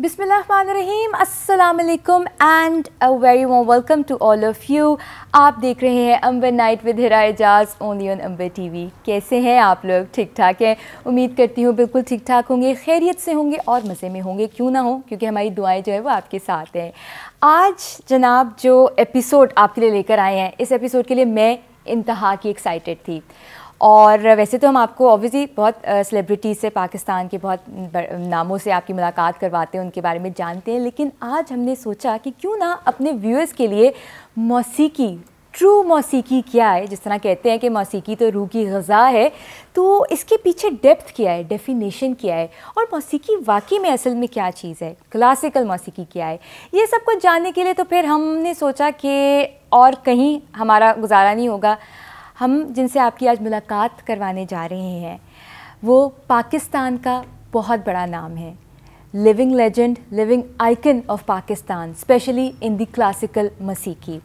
बिसमीम अल्लाम and uh very वो welcome to all of you आप देख रहे हैं Amber night with Hira Ejaz only on Amber T V कैसे हैं आप लोग ठीक ठाक हैं उम्मीद करती हूँ बिल्कुल ठीक ठाक होंगे खैरियत से होंगे और मज़े में होंगे क्यों ना हो क्योंकि हमारी दुआएं जो है वो आपके साथ हैं आज जनाब जो एपिसोड आपके लिए लेकर आए हैं इस एपिसोड के लिए मैं इंतहा की एक्साइटेड थी और वैसे तो हम आपको ऑब्वियसली बहुत सेलिब्रिटीज़ से पाकिस्तान के बहुत नामों से आपकी मुलाकात करवाते हैं उनके बारे में जानते हैं लेकिन आज हमने सोचा कि क्यों ना अपने व्यूअर्स के लिए मौसीकी ट्रू मौसीकी क्या है जिस तरह कहते हैं कि मौसीकी तो रूह की गज़ा है तो इसके पीछे डेप्थ क्या है डेफिनेशन क्या है और मौसीकी वाकई में असल में क्या चीज़ है क्लासिकल मौसीकी क्या है ये सब कुछ जानने के लिए तो फिर हमने सोचा कि और कहीं हमारा गुजारा नहीं होगा हम जिनसे आपकी आज मुलाकात करवाने जा रहे हैं वो पाकिस्तान का बहुत बड़ा नाम है living legend living icon of Pakistan specially in the classical मसीकी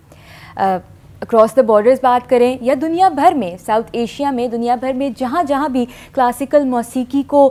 अक्रॉस द बॉर्डर्स बात करें या दुनिया भर में साउथ एशिया में दुनिया भर में जहाँ जहाँ भी क्लासिकल मौसीकी को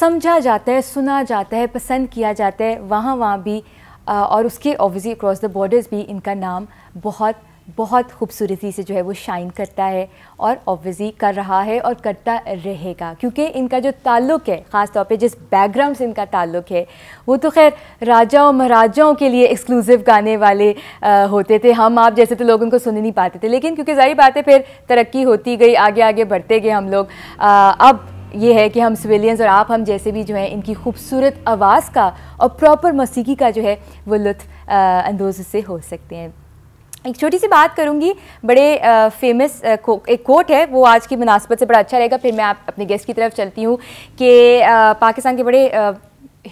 समझा जाता है सुना जाता है पसंद किया जाता है वहाँ वहाँ भी uh, और उसके ऑब्वियसली अक्रॉस द बॉर्डर्स भी इनका नाम बहुत बहुत खूबसूरती से जो है वो शाइन करता है और ऑब्वियसली कर रहा है और करता रहेगा क्योंकि इनका जो ताल्लुक़ है ख़ास तौर पे जिस बैकग्राउंड से इनका ताल्लुक़ है वो तो खैर राजाओं महाराजाओं के लिए एक्सक्लूसिव गाने वाले आ, होते थे हम आप जैसे तो लोग उनको सुन नहीं पाते थे लेकिन क्योंकि ज़ाहिर बात है फिर तरक्की होती गई आगे आगे बढ़ते गए हम लोग आ, अब ये है कि हम सिविलियंस और आप हम जैसे भी जो हैं इनकी खूबसूरत आवाज़ का और प्रॉपर मौसीकी का जो है वो लुत्फ़ अंदोज़ से हो सकते हैं एक छोटी सी बात करूंगी बड़े फेमस को, एक कोट है वो आज की मुनासबत से बड़ा अच्छा रहेगा फिर मैं आप अपने गेस्ट की तरफ चलती हूँ कि पाकिस्तान के बड़े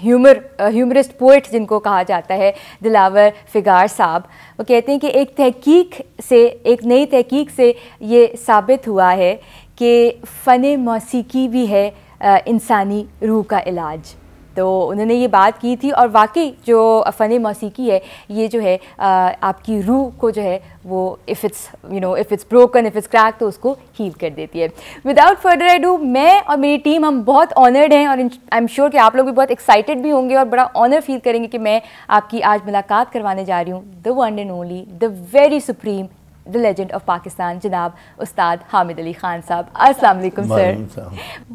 ह्यूमर ह्यूमरिस्ट पोइट जिनको कहा जाता है दिलावर फिगार साहब वो कहते हैं कि एक तहकीक से एक नई तहकीक से ये साबित हुआ है कि फ़न मौसीकी भी है इंसानी रूह का इलाज तो उन्होंने ये बात की थी और वाकई जो फ़न मौसीकी है ये जो है आ, आपकी रूह को जो है वो if it's you know if it's broken if it's crack तो उसको हील कर देती है विदाउट फर्दर आई डू मैं और मेरी टीम हम बहुत ऑनर्ड हैं और आई एम श्योर कि आप लोग भी बहुत एक्साइटेड भी होंगे और बड़ा ऑनर फील करेंगे कि मैं आपकी आज मुलाकात करवाने जा रही हूँ the one and only the very supreme the legend of Pakistan जनाब उस्ताद हामिद अली खान साहब असलम sir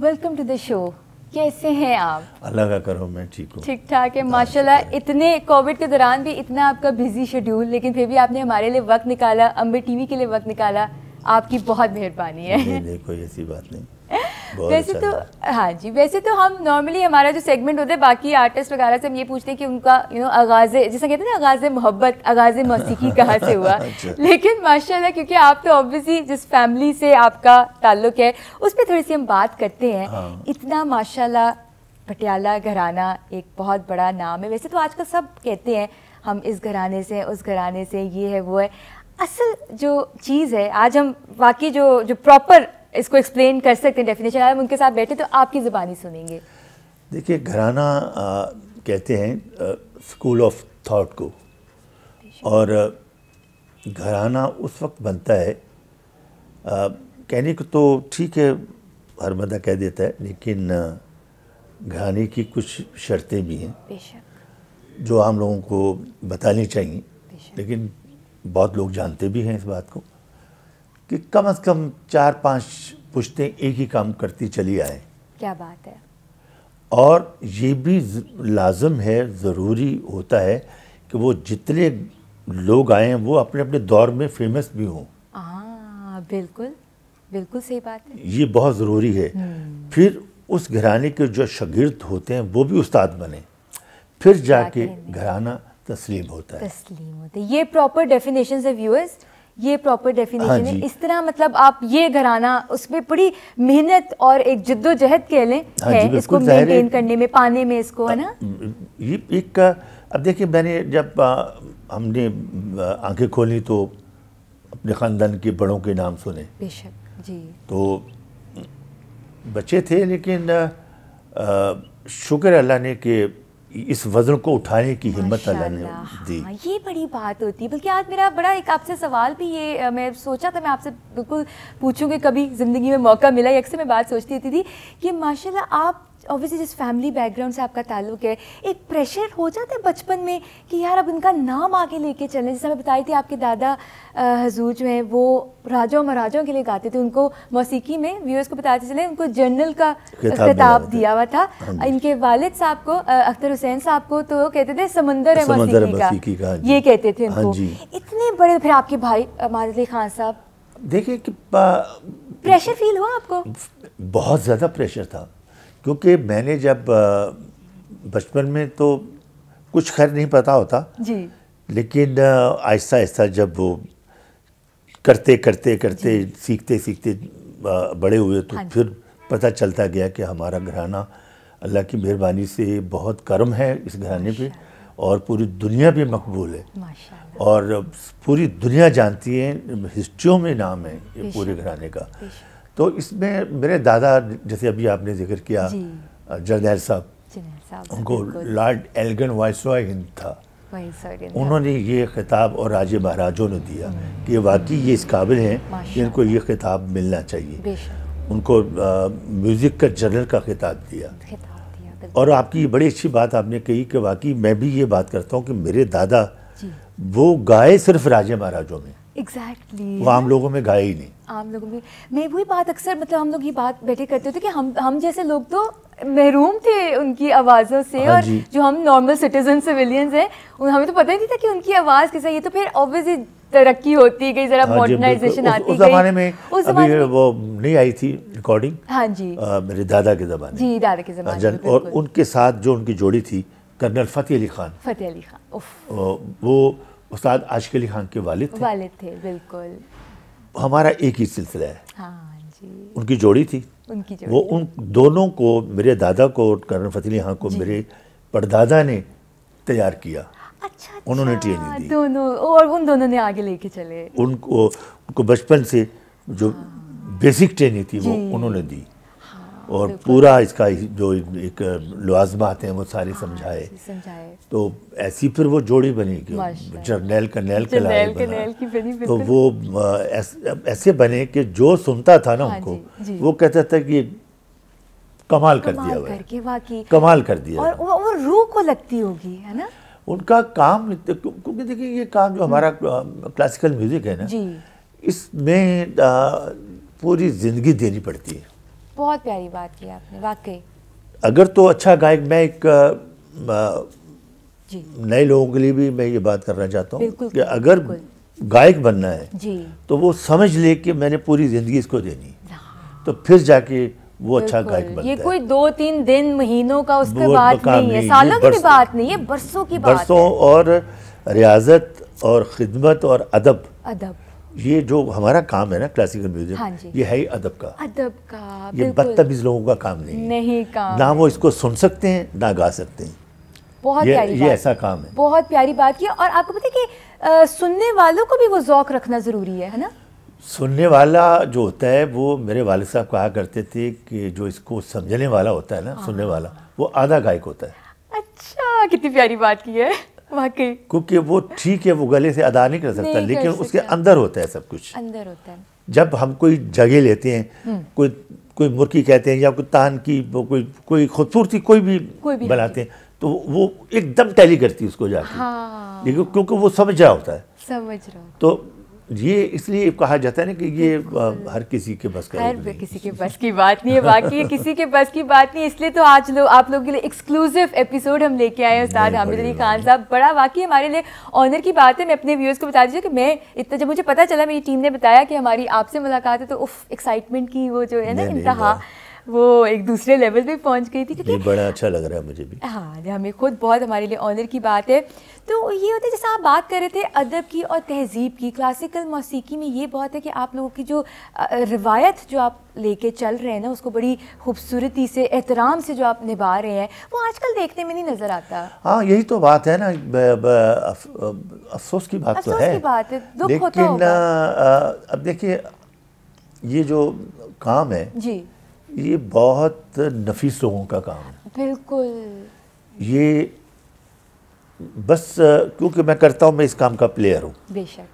welcome to the show कैसे हैं आप अल्लाह का करो मैं ठीक हूँ ठीक ठाक है माशाल्लाह इतने कोविड के दौरान भी इतना आपका बिजी शेड्यूल लेकिन फिर भी आपने हमारे लिए वक्त निकाला अम्बे टीवी के लिए वक्त निकाला आपकी बहुत मेहरबानी है कोई ऐसी बात नहीं वैसे अच्छा तो हाँ जी वैसे तो हम नॉर्मली हमारा जो सेगमेंट होता है बाकी आर्टिस्ट वगैरह से हम ये पूछते हैं कि उनका यू नो आगाज़े जैसे कहते हैं ना आगाज़ मोहब्बत आगाज़ मौसीकी कहाँ से हुआ अच्छा। लेकिन माशाल्लाह क्योंकि आप तो ऑब्वियसली जिस फैमिली से आपका ताल्लुक है उस पर थोड़ी सी हम बात करते हैं हाँ। इतना माशा पटियाला घराना एक बहुत बड़ा नाम है वैसे तो आजकल सब कहते हैं हम इस घराने से उस घराने से ये है वो है असल जो चीज़ है आज हम बाकी जो जो प्रॉपर इसको एक्सप्लेन कर सकते हैं डेफिनेशन अगर उनके साथ बैठे तो आपकी ज़ुबानी सुनेंगे देखिए घराना कहते हैं स्कूल ऑफ थॉट को और घराना उस वक्त बनता है आ, कहने को तो ठीक है हर बंदा कह देता है लेकिन घराने की कुछ शर्तें भी हैं जो आम लोगों को बतानी चाहिए लेकिन बहुत लोग जानते भी हैं इस बात को कि कम से कम चार पांच पुश्तें एक ही काम करती चली आए क्या बात है और ये भी लाजम है ज़रूरी होता है कि वो जितने लोग आए हैं वो अपने अपने दौर में फेमस भी हों बिल्कुल बिल्कुल सही बात है ये बहुत ज़रूरी है हम्म। फिर उस घराने के जो शगिर्द होते हैं वो भी उस्ताद बने फिर जाके घराना तस्लीम होता है तस्लीम होता है ये प्रॉपर डेफिनेशन है व्यूअर्स ये प्रॉपर डेफिनेशन हाँ है इस तरह मतलब आप ये घराना उसमें बड़ी मेहनत और एक जिद्दोजहद कह लें हाँ है इसको मेंटेन करने में पाने में इसको है ना ये एक अब देखिए मैंने जब आ, हमने आंखें खोली तो अपने ख़ानदान के बड़ों के नाम सुने बेशक जी तो बच्चे थे लेकिन शुक्र अल्लाह ने कि इस वजन को उठाने की हिम्मत अल्लाह ने दी हाँ, ये बड़ी बात होती है बल्कि आज मेरा बड़ा एक आपसे सवाल भी ये मैं सोचा था मैं आपसे बिल्कुल पूछूं कि कभी ज़िंदगी में मौका मिला अक्सर मैं बात सोचती रहती थी कि माशाल्लाह आप ऑब्वियसली जिस फैमिली बैकग्राउंड से आपका ताल्लुक है एक प्रेशर हो जाता है बचपन में कि यार अब इनका नाम आगे लेके चलें जैसे मैं बताई थी आपके दादा हजूर जो हैं वो राजाओं महाराजाओं के लिए गाते थे उनको मौसीकी में व्यूअर्स को बताते चले उनको जर्नल का खिताब दिया हुआ था हाँ इनके वालिद साहब को अख्तर हुसैन साहब को तो कहते थे समंदर है मौसीकी का ये कहते थे हाँ उनको इतने बड़े फिर आपके भाई मादली खान साहब देखिए कि प्रेशर फील हुआ आपको बहुत ज़्यादा प्रेशर था क्योंकि मैंने जब बचपन में तो कुछ खैर नहीं पता होता जी लेकिन आहिस्ता आहिस्ता जब वो करते करते करते सीखते सीखते बड़े हुए तो हाँ फिर पता चलता गया कि हमारा घराना अल्लाह की मेहरबानी से बहुत कर्म है इस घराने पे और पूरी दुनिया भी मकबूल है और पूरी दुनिया जानती है हिस्ट्रियों में नाम है ये पूरे घराने का तो इसमें मेरे दादा जैसे अभी आपने जिक्र किया जरनैल साहब उनको लॉर्ड एलगन वाइसराय हिंद था उन्होंने ये खिताब और राजे महाराजों ने दिया हम्म। कि वाकई ये इस काबिल हैं कि इनको ये खिताब मिलना चाहिए उनको म्यूज़िक का जर्नल का खिताब दिया और आपकी बड़ी अच्छी बात आपने कही कि वाकई मैं भी ये बात करता हूँ कि मेरे दादा वो गाए सिर्फ राजे महाराजों में एग्जैक्टली exactly. वो आम लोगों में गाए ही नहीं आम लोगों में मैं वही बात अक्सर मतलब हम लोग ये बात बैठे करते थे कि हम हम जैसे लोग तो महरूम थे उनकी आवाज़ों से हाँ और जो हम नॉर्मल सिटीजन सिविलियंस हैं हमें तो पता ही नहीं था कि उनकी आवाज़ कैसे ये तो फिर ऑब्वियसली तरक्की होती गई जरा मॉडर्नाइजेशन हाँ आती गई उस जमाने में उस अभी वो नहीं आई थी रिकॉर्डिंग हाँ जी आ, मेरे दादा के जमाने जी दादा के हाँ जमाने जन, और उनके साथ जो उनकी जोड़ी थी कर्नल फतेह अली खान फतेह अली खान वो उस्ताद आशिक अली खान के वालिद थे वालिद थे बिल्कुल हमारा एक ही सिलसिला है हाँ जी उनकी जोड़ी थी उनकी जोड़ी वो उन दोनों को मेरे दादा को करण फतेह अली खान को मेरे परदादा ने तैयार किया अच्छा, अच्छा उन्होंने ट्रेनिंग दी दोनों और उन दोनों ने आगे लेके चले उनको उनको बचपन से जो बेसिक हाँ। ट्रेनिंग थी वो उन्होंने दी और पूरा इसका जो एक लवाजमात हैं वो सारे हाँ, समझाए तो ऐसी फिर वो जोड़ी बनी कि जर्नैल कर्नैल कलाल तो वो ऐसे बने कि जो सुनता था ना हाँ उनको वो कहता था कि कमाल कर दिया हुआ कमाल कर दिया और वो रूह को लगती होगी है ना उनका काम क्योंकि देखिए ये काम जो हम्म। हमारा क्लासिकल म्यूजिक है ना इसमें पूरी जिंदगी देनी पड़ती है बहुत प्यारी बात की आपने वाकई अगर तो अच्छा गायक मैं एक नए लोगों के लिए भी मैं ये बात करना चाहता हूँ कि अगर गायक बनना है जी। तो वो समझ ले कि मैंने पूरी ज़िंदगी इसको देनी हाँ। तो फिर जाके वो अच्छा गायक बनता ये कोई दो तीन दिन महीनों का उसके बाद नहीं है नहीं, सालों की बात नहीं है बरसों की बात बरसों और रियाजत और खिदमत और अदब अदब ये जो हमारा काम है ना क्लासिकल म्यूजिक हाँ ये है अदब का अदब का ये बदतमीज लोगों का काम नहीं नहीं काम ना वो इसको सुन सकते हैं ना गा सकते हैं बहुत ये, प्यारी ये बात ऐसा काम है बहुत प्यारी बात की और आपको पता है कि आ, सुनने वालों को भी वो जौक रखना ज़रूरी है है ना सुनने वाला जो होता है वो मेरे वाले साहब कहा करते थे कि जो इसको समझने वाला होता है ना हाँ। सुनने वाला वो आधा गायक होता है अच्छा कितनी प्यारी बात की है वाकई क्योंकि वो ठीक है वो गले से अदा नहीं कर सकता लेकिन उसके अंदर होता है सब कुछ अंदर होता है जब हम कोई जगह लेते हैं हम्म। कोई कोई मुर्की कहते हैं या कोई तान की कोई कोई खूबसूरती कोई भी, कोई भी बनाते हैं तो वो एकदम टैली करती है उसको जाके हाँ। लेकिन क्योंकि वो समझ रहा होता है समझ रहा तो ये इसलिए कहा जाता है ना कि ये हर किसी के बस का हर किसी के बस की बात नहीं है बाकी किसी के बस की बात नहीं इसलिए तो आज लोग आप लोगों के लिए एक्सक्लूसिव एपिसोड हम लेके आए हैं उस्ताद हामिद अली खान साहब बड़ा वाकई हमारे लिए ऑनर की बात है मैं अपने व्यूअर्स को बता दीजिए कि मैं इतना जब मुझे पता चला मेरी टीम ने बताया कि हमारी आपसे मुलाकात है तो उफ एक्साइटमेंट की वो जो है ना इंतहा वो एक दूसरे लेवल पे पहुंच गई थी क्योंकि बड़ा अच्छा लग रहा है मुझे भी हाँ हमें खुद बहुत हमारे लिए ऑनर की बात है तो ये होता है जैसे आप बात कर रहे थे अदब की और तहजीब की क्लासिकल मौसीकी में ये बहुत है कि आप लोगों की जो रिवायत जो आप लेके चल रहे हैं ना उसको बड़ी खूबसूरती से एहतराम से जो आप निभा रहे हैं वो आजकल देखने में नहीं नज़र आता हाँ यही तो बात है ना ब, ब, अफ, अफसोस की बात तो अफसोस तो है की बात है दुख लेकिन होता होगा। अब देखिए ये जो काम है जी ये बहुत नफीस लोगों का काम है बिल्कुल ये बस क्योंकि मैं करता हूँ मैं इस काम का प्लेयर हूँ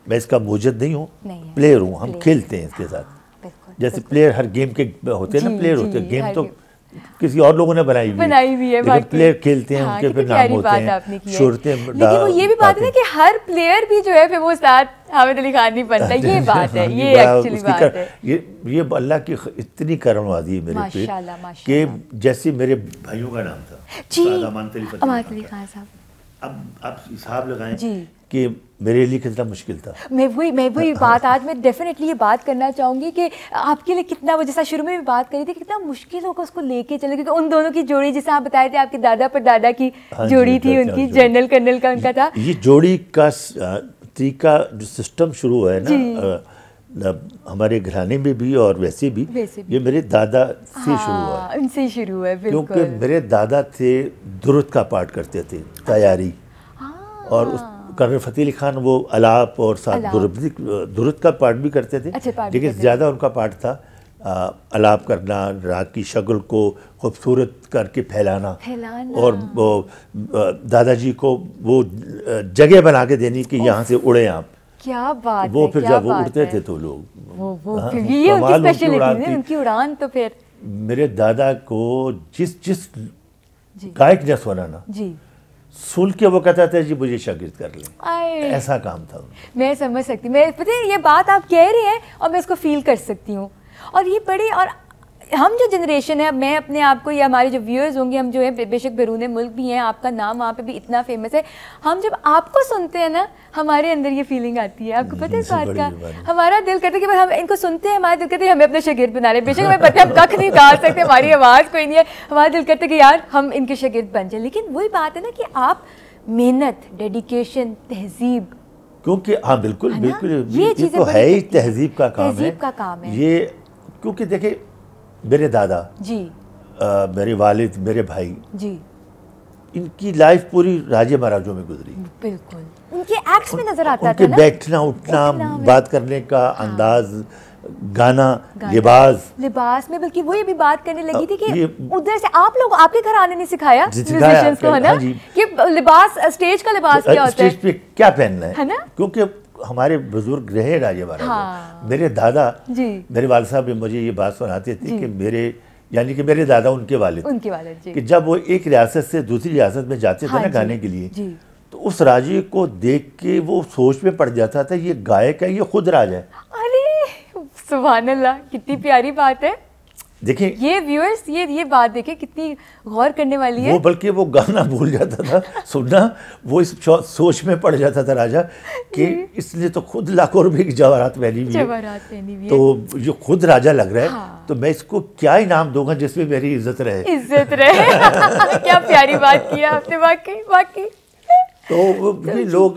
मैं इसका मोजद नहीं हूँ प्लेयर हूँ हम खेलते हैं इसके साथ हाँ, जैसे प्लेयर हर गेम के होते हैं ना प्लेयर होते हैं गेम तो किसी और लोगों ने बनाई बनाई हुई है प्लेयर खेलते हैं हाँ, उनके फिर नाम होते हैं शोरते लेकिन वो ये भी बात है ना कि हर प्लेयर भी जो है फिर वो साथ हामिद तो अली खान नहीं बनता हाँ, ये बात है ये एक्चुअली बात कर, है ये ये अल्लाह की इतनी करम वादी है मेरे पे कि जैसे मेरे भाइयों का नाम था जी अमानत अली खान साहब अब आप हिसाब लगाएं जी कि मेरे लिए कितना मुश्किल था मैं वही मैं वही बात आज मैं डेफिनेटली ये बात करना चाहूँगी कि आपके लिए कितना वो जैसा शुरू में भी बात करी थी कितना मुश्किल होगा उसको लेके चले क्योंकि उन दोनों की जोड़ी जैसे आप बताए थे आपके दादा पर दादा की हाँ जोड़ी थी उनकी जनरल कर्नल का उनका था ये जोड़ी का स्त्री का जो सिस्टम शुरू हुआ है ना हमारे घराने में भी और वैसे भी, वैसे भी। ये मेरे दादा से हाँ, शुरू हुआ उनसे शुरू हुआ क्योंकि मेरे दादा थे दुरुद का पाठ करते थे तैयारी हाँ। और उस कर्नल फतेह अली खान वो अलाप और साथ दुरुद का पाठ भी करते थे अच्छा, लेकिन ज़्यादा उनका पाठ था अलाप करना रात की शक्ल को खूबसूरत करके फैलाना, फैलाना। और दादाजी को वो जगह बना के देनी कि यहाँ से उड़े आप क्या बात वो फिर जब वो उड़ते थे तो लोग वो वो हाँ, ये उनकी उनकी उड़ान तो फिर मेरे दादा को जिस जिस गायक ने सुना ना सुन के वो कहता था जी मुझे शागिर्द कर ले ऐसा काम था मैं समझ सकती मैं पता है ये बात आप कह रहे हैं और मैं इसको फील कर सकती हूँ और ये बड़े और हम जो जनरेशन है मैं अपने आप को या हमारे जो व्यूअर्स होंगे हम जो है बेशक बैरून मुल्क भी हैं आपका नाम वहाँ पे भी इतना फेमस है हम जब आपको सुनते हैं ना हमारे अंदर ये फीलिंग आती है आपको पता है इस बात का हमारा दिल करता है कि हम इनको सुनते हैं हमारा दिल करते हैं हमें अपने शगिर्द बना रहे बेशक हमें पता है हम कख नहीं गा सकते हमारी आवाज़ कोई नहीं है हमारा दिल करता है कि यार हम इनके शगिर्द बन जाए लेकिन वही बात है ना कि आप मेहनत डेडिकेशन तहजीब क्योंकि हाँ बिल्कुल बिल्कुल ये, ये तो है ही तहजीब का काम है ये क्योंकि देखिए मेरे दादा जी आ, मेरे वालिद मेरे भाई जी इनकी लाइफ पूरी राजे महाराजों में गुजरी बिल्कुल उनके एक्ट्स में नजर आता उनके था बैठना उठना, बात करने का हाँ। अंदाज गाना, गाना लिबास लिबास में बल्कि वही भी बात करने लगी थी कि उधर से आप लोग आपके घर आने ने सिखाया म्यूजिशियंस को है ना हाँ कि लिबास स्टेज का लिबास तो क्या होता है स्टेज पे क्या पहनना है है ना क्योंकि हमारे बुजुर्ग रहे राजे महाराज हाँ। मेरे दादा जी मेरे वाल साहब भी मुझे ये बात सुनाते थे कि मेरे यानी कि मेरे दादा उनके वाले उनके वाले जी। कि जब वो एक रियासत से दूसरी रियासत में जाते हाँ, थे ना गाने के लिए तो उस राजे को देख के वो सोच में पड़ जाता था ये गायक है ये खुद राजा है अरे सुबह कितनी प्यारी बात है देखिए ये व्यूअर्स ये ये बात देखिए कितनी गौर करने वाली है वो बल्कि वो गाना भूल जाता था सुनना वो इस सोच में पड़ जाता था राजा कि इसलिए तो खुद लाखों रुपए की जवाहरात पहनी हुई है तो जो खुद राजा लग रहा है हाँ। तो मैं इसको क्या इनाम दूंगा जिसमें मेरी इज्जत रहे इज्जत रहे क्या प्यारी बात की आपने वाकई वाकई तो, तो भी लोग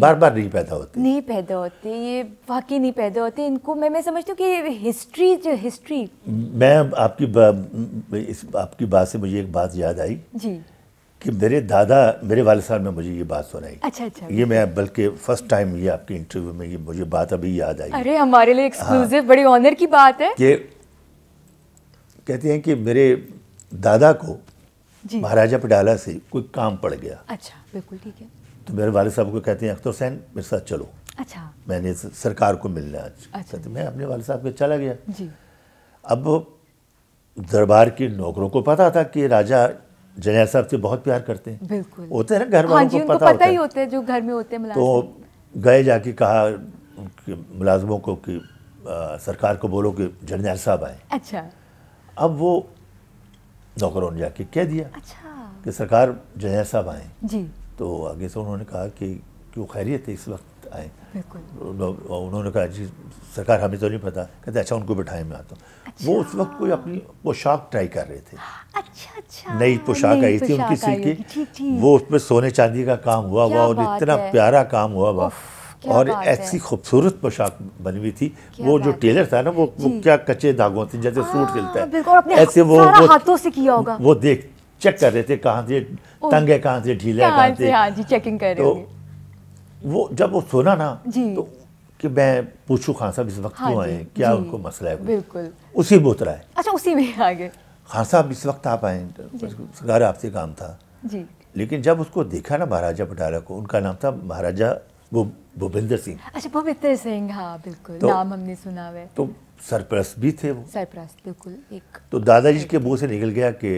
बार बार नहीं पैदा होते नहीं पैदा होते ये वाकई नहीं पैदा होते इनको मैं मैं समझती हूँ कि हिस्ट्री जो हिस्ट्री मैं आपकी बा, इस आपकी बात से मुझे एक बात याद आई जी कि मेरे दादा मेरे वाले साहब ने मुझे ये बात सुनाई अच्छा अच्छा ये मैं बल्कि फर्स्ट टाइम ये आपके इंटरव्यू में ये मुझे बात अभी याद आई अरे हमारे लिए एक्सक्लूसिव हाँ, बड़ी ऑनर की बात है कि कहते हैं कि मेरे दादा को महाराजा पटाला से कोई काम पड़ गया अच्छा बिल्कुल ठीक है तो मेरे वाले साहब को कहते हैं अख्तर हुसैन मेरे साथ चलो अच्छा मैंने सरकार को मिलना आज अच्छा। तो मैं अपने वाले साहब के चला गया जी अब दरबार के नौकरों को पता था कि राजा जनैल साहब से बहुत प्यार करते हैं बिल्कुल होते हैं ना घर वालों हाँ को पता, पता ही होते हैं जो घर में होते हैं तो गए जाके कहा मुलाजमों को कि सरकार को बोलो कि जनैल साहब आए अच्छा अब वो नौकरों ने जाके कह दिया अच्छा कि सरकार जया साहब आए जी तो आगे से उन्होंने कहा कि क्यों खैरियत है इस वक्त आए उन्होंने कहा जी सरकार हमें तो नहीं पता कहते अच्छा उनको बिठाए मैं आता हूँ अच्छा। वो उस वक्त कोई अपनी पोशाक ट्राई कर रहे थे अच्छा अच्छा नई पोशाक आई थी उनकी सिल की वो उसमें सोने चांदी का काम हुआ हुआ और इतना प्यारा काम हुआ हुआ और ऐसी खूबसूरत पोशाक बनी हुई थी वो जो टेलर था ना वो वो क्या कच्चे धागों थे जैसे हाँ, सूट सिलता है ऐसे वो हाथों से किया होगा वो देख चेक कर रहे थे कहाँ से तंग है कहाँ से ढीले है कहाँ हाँ से चेकिंग हाँ कर रहे तो वो जब वो सोना ना तो कि मैं पूछूं खान साहब इस वक्त क्यों आए क्या उनको मसला है बिल्कुल उसी में उतरा है अच्छा उसी में आगे खान साहब इस वक्त आप आए घर तो आपसे काम था जी लेकिन जब उसको देखा ना महाराजा पटारा को उनका नाम था महाराजा वो भूपेंद्र सिंह अच्छा भूपेंद्र सिंह हाँ बिल्कुल तो, नाम हमने सुना है तो सरप्रस्त भी थे वो सरप्रस्त बिल्कुल एक तो दादाजी के मुंह से निकल गया कि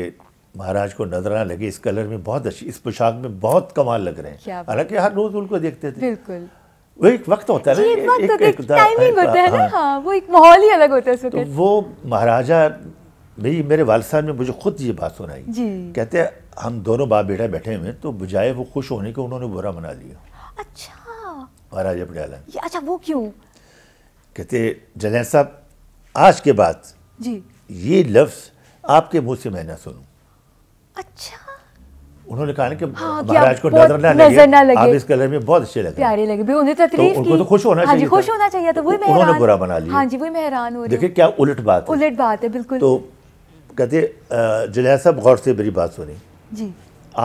महाराज को नजर आने लगे इस कलर में बहुत अच्छी इस पोशाक में बहुत कमाल लग रहे हैं हालांकि हर रोज उनको देखते थे बिल्कुल वो एक वक्त होता है ना एक, एक, टाइमिंग होता है ना हाँ।, हाँ वो एक माहौल ही अलग होता है तो वो महाराजा मेरी मेरे वाल साहब ने मुझे खुद ये बात सुनाई कहते हैं हम दोनों बाप बेटा बैठे हुए तो बजाय वो खुश होने के उन्होंने बुरा मना लिया अच्छा महाराजा पटियाला अच्छा वो क्यों कहते जलैन साहब आज के बाद जी ये लफ्ज़ आपके मुंह से मैं ना सुनू अच्छा उन्होंने कहा हाँ, कि महाराज को नजर ना लगे, ना लगे। आप इस कलर में बहुत अच्छे लगे प्यारे लगे भी उन्हें तो, तो उनको तो खुश होना हाँ चाहिए खुश होना चाहिए तो वही तो उन्होंने बुरा बना लिया हाँ जी वही मेहरान हो रही देखिए क्या उलट बात है उलट बात है बिल्कुल तो कहते साहब गौर से मेरी बात सुनी जी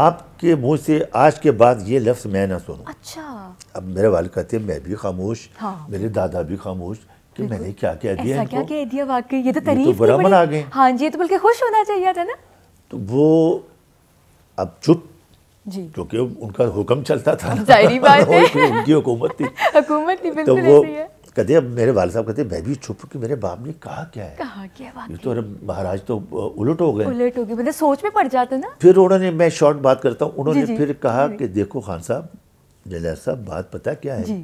आपके मुंह से आज के बाद ये लफ्ज़ मैं ना सुनूं अच्छा अब मेरे वाले कहते हैं मैं भी खामोश हाँ। मेरे दादा भी खामोश कि मैंने क्या कह दिया क्या कह दिया वाकई ये तो, तो तरीफ तो बरामद आ गए हाँ जी तो बल्कि खुश होना चाहिए था ना तो वो अब चुप जी क्योंकि उनका हुक्म चलता था ना बात है उनकी हुकूमत थी हुकूमत थी तो बिल्कुल तो वो कहते मेरे वाले साहब कहते मैं भी चुप कि मेरे बाप ने कहा क्या है कहा क्या बात तो अरे महाराज तो उलट हो गए उलट हो गए मतलब सोच में पड़ जाते ना फिर उन्होंने मैं शॉर्ट बात करता हूँ उन्होंने फिर कहा कि देखो खान साहब जलाल साहब बात पता क्या है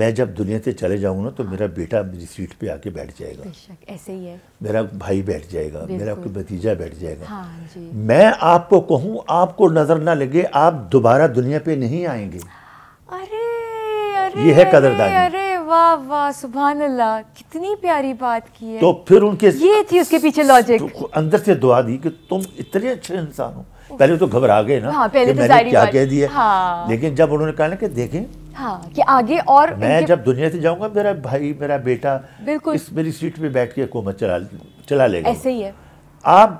मैं जब दुनिया से चले जाऊँ ना तो मेरा बेटा मेरी सीट पे आके बैठ जाएगा ऐसे ही है मेरा भाई बैठ जाएगा मेरा कोई भतीजा बैठ जाएगा हाँ जी। मैं आपको कहूँ आपको नज़र ना लगे आप दोबारा दुनिया पे नहीं आएंगे अरे, अरे ये है कदरदारी अरे, अरे, वाह वाह सुबहान अल्लाह कितनी प्यारी बात की है तो फिर उनके ये थी उसके पीछे लॉजिक तो अंदर से दुआ दी कि तुम इतने अच्छे इंसान हो पहले तो घबरा गए ना हाँ, पहले तो मैंने क्या कह दिया हाँ। लेकिन जब उन्होंने कहा ना कि देखें हाँ, कि आगे और मैं इनके... जब दुनिया से जाऊंगा मेरा भाई मेरा बेटा बिल्कुल इस मेरी सीट पे बैठ के हुकूमत चला चला लेगा ऐसे ही है आप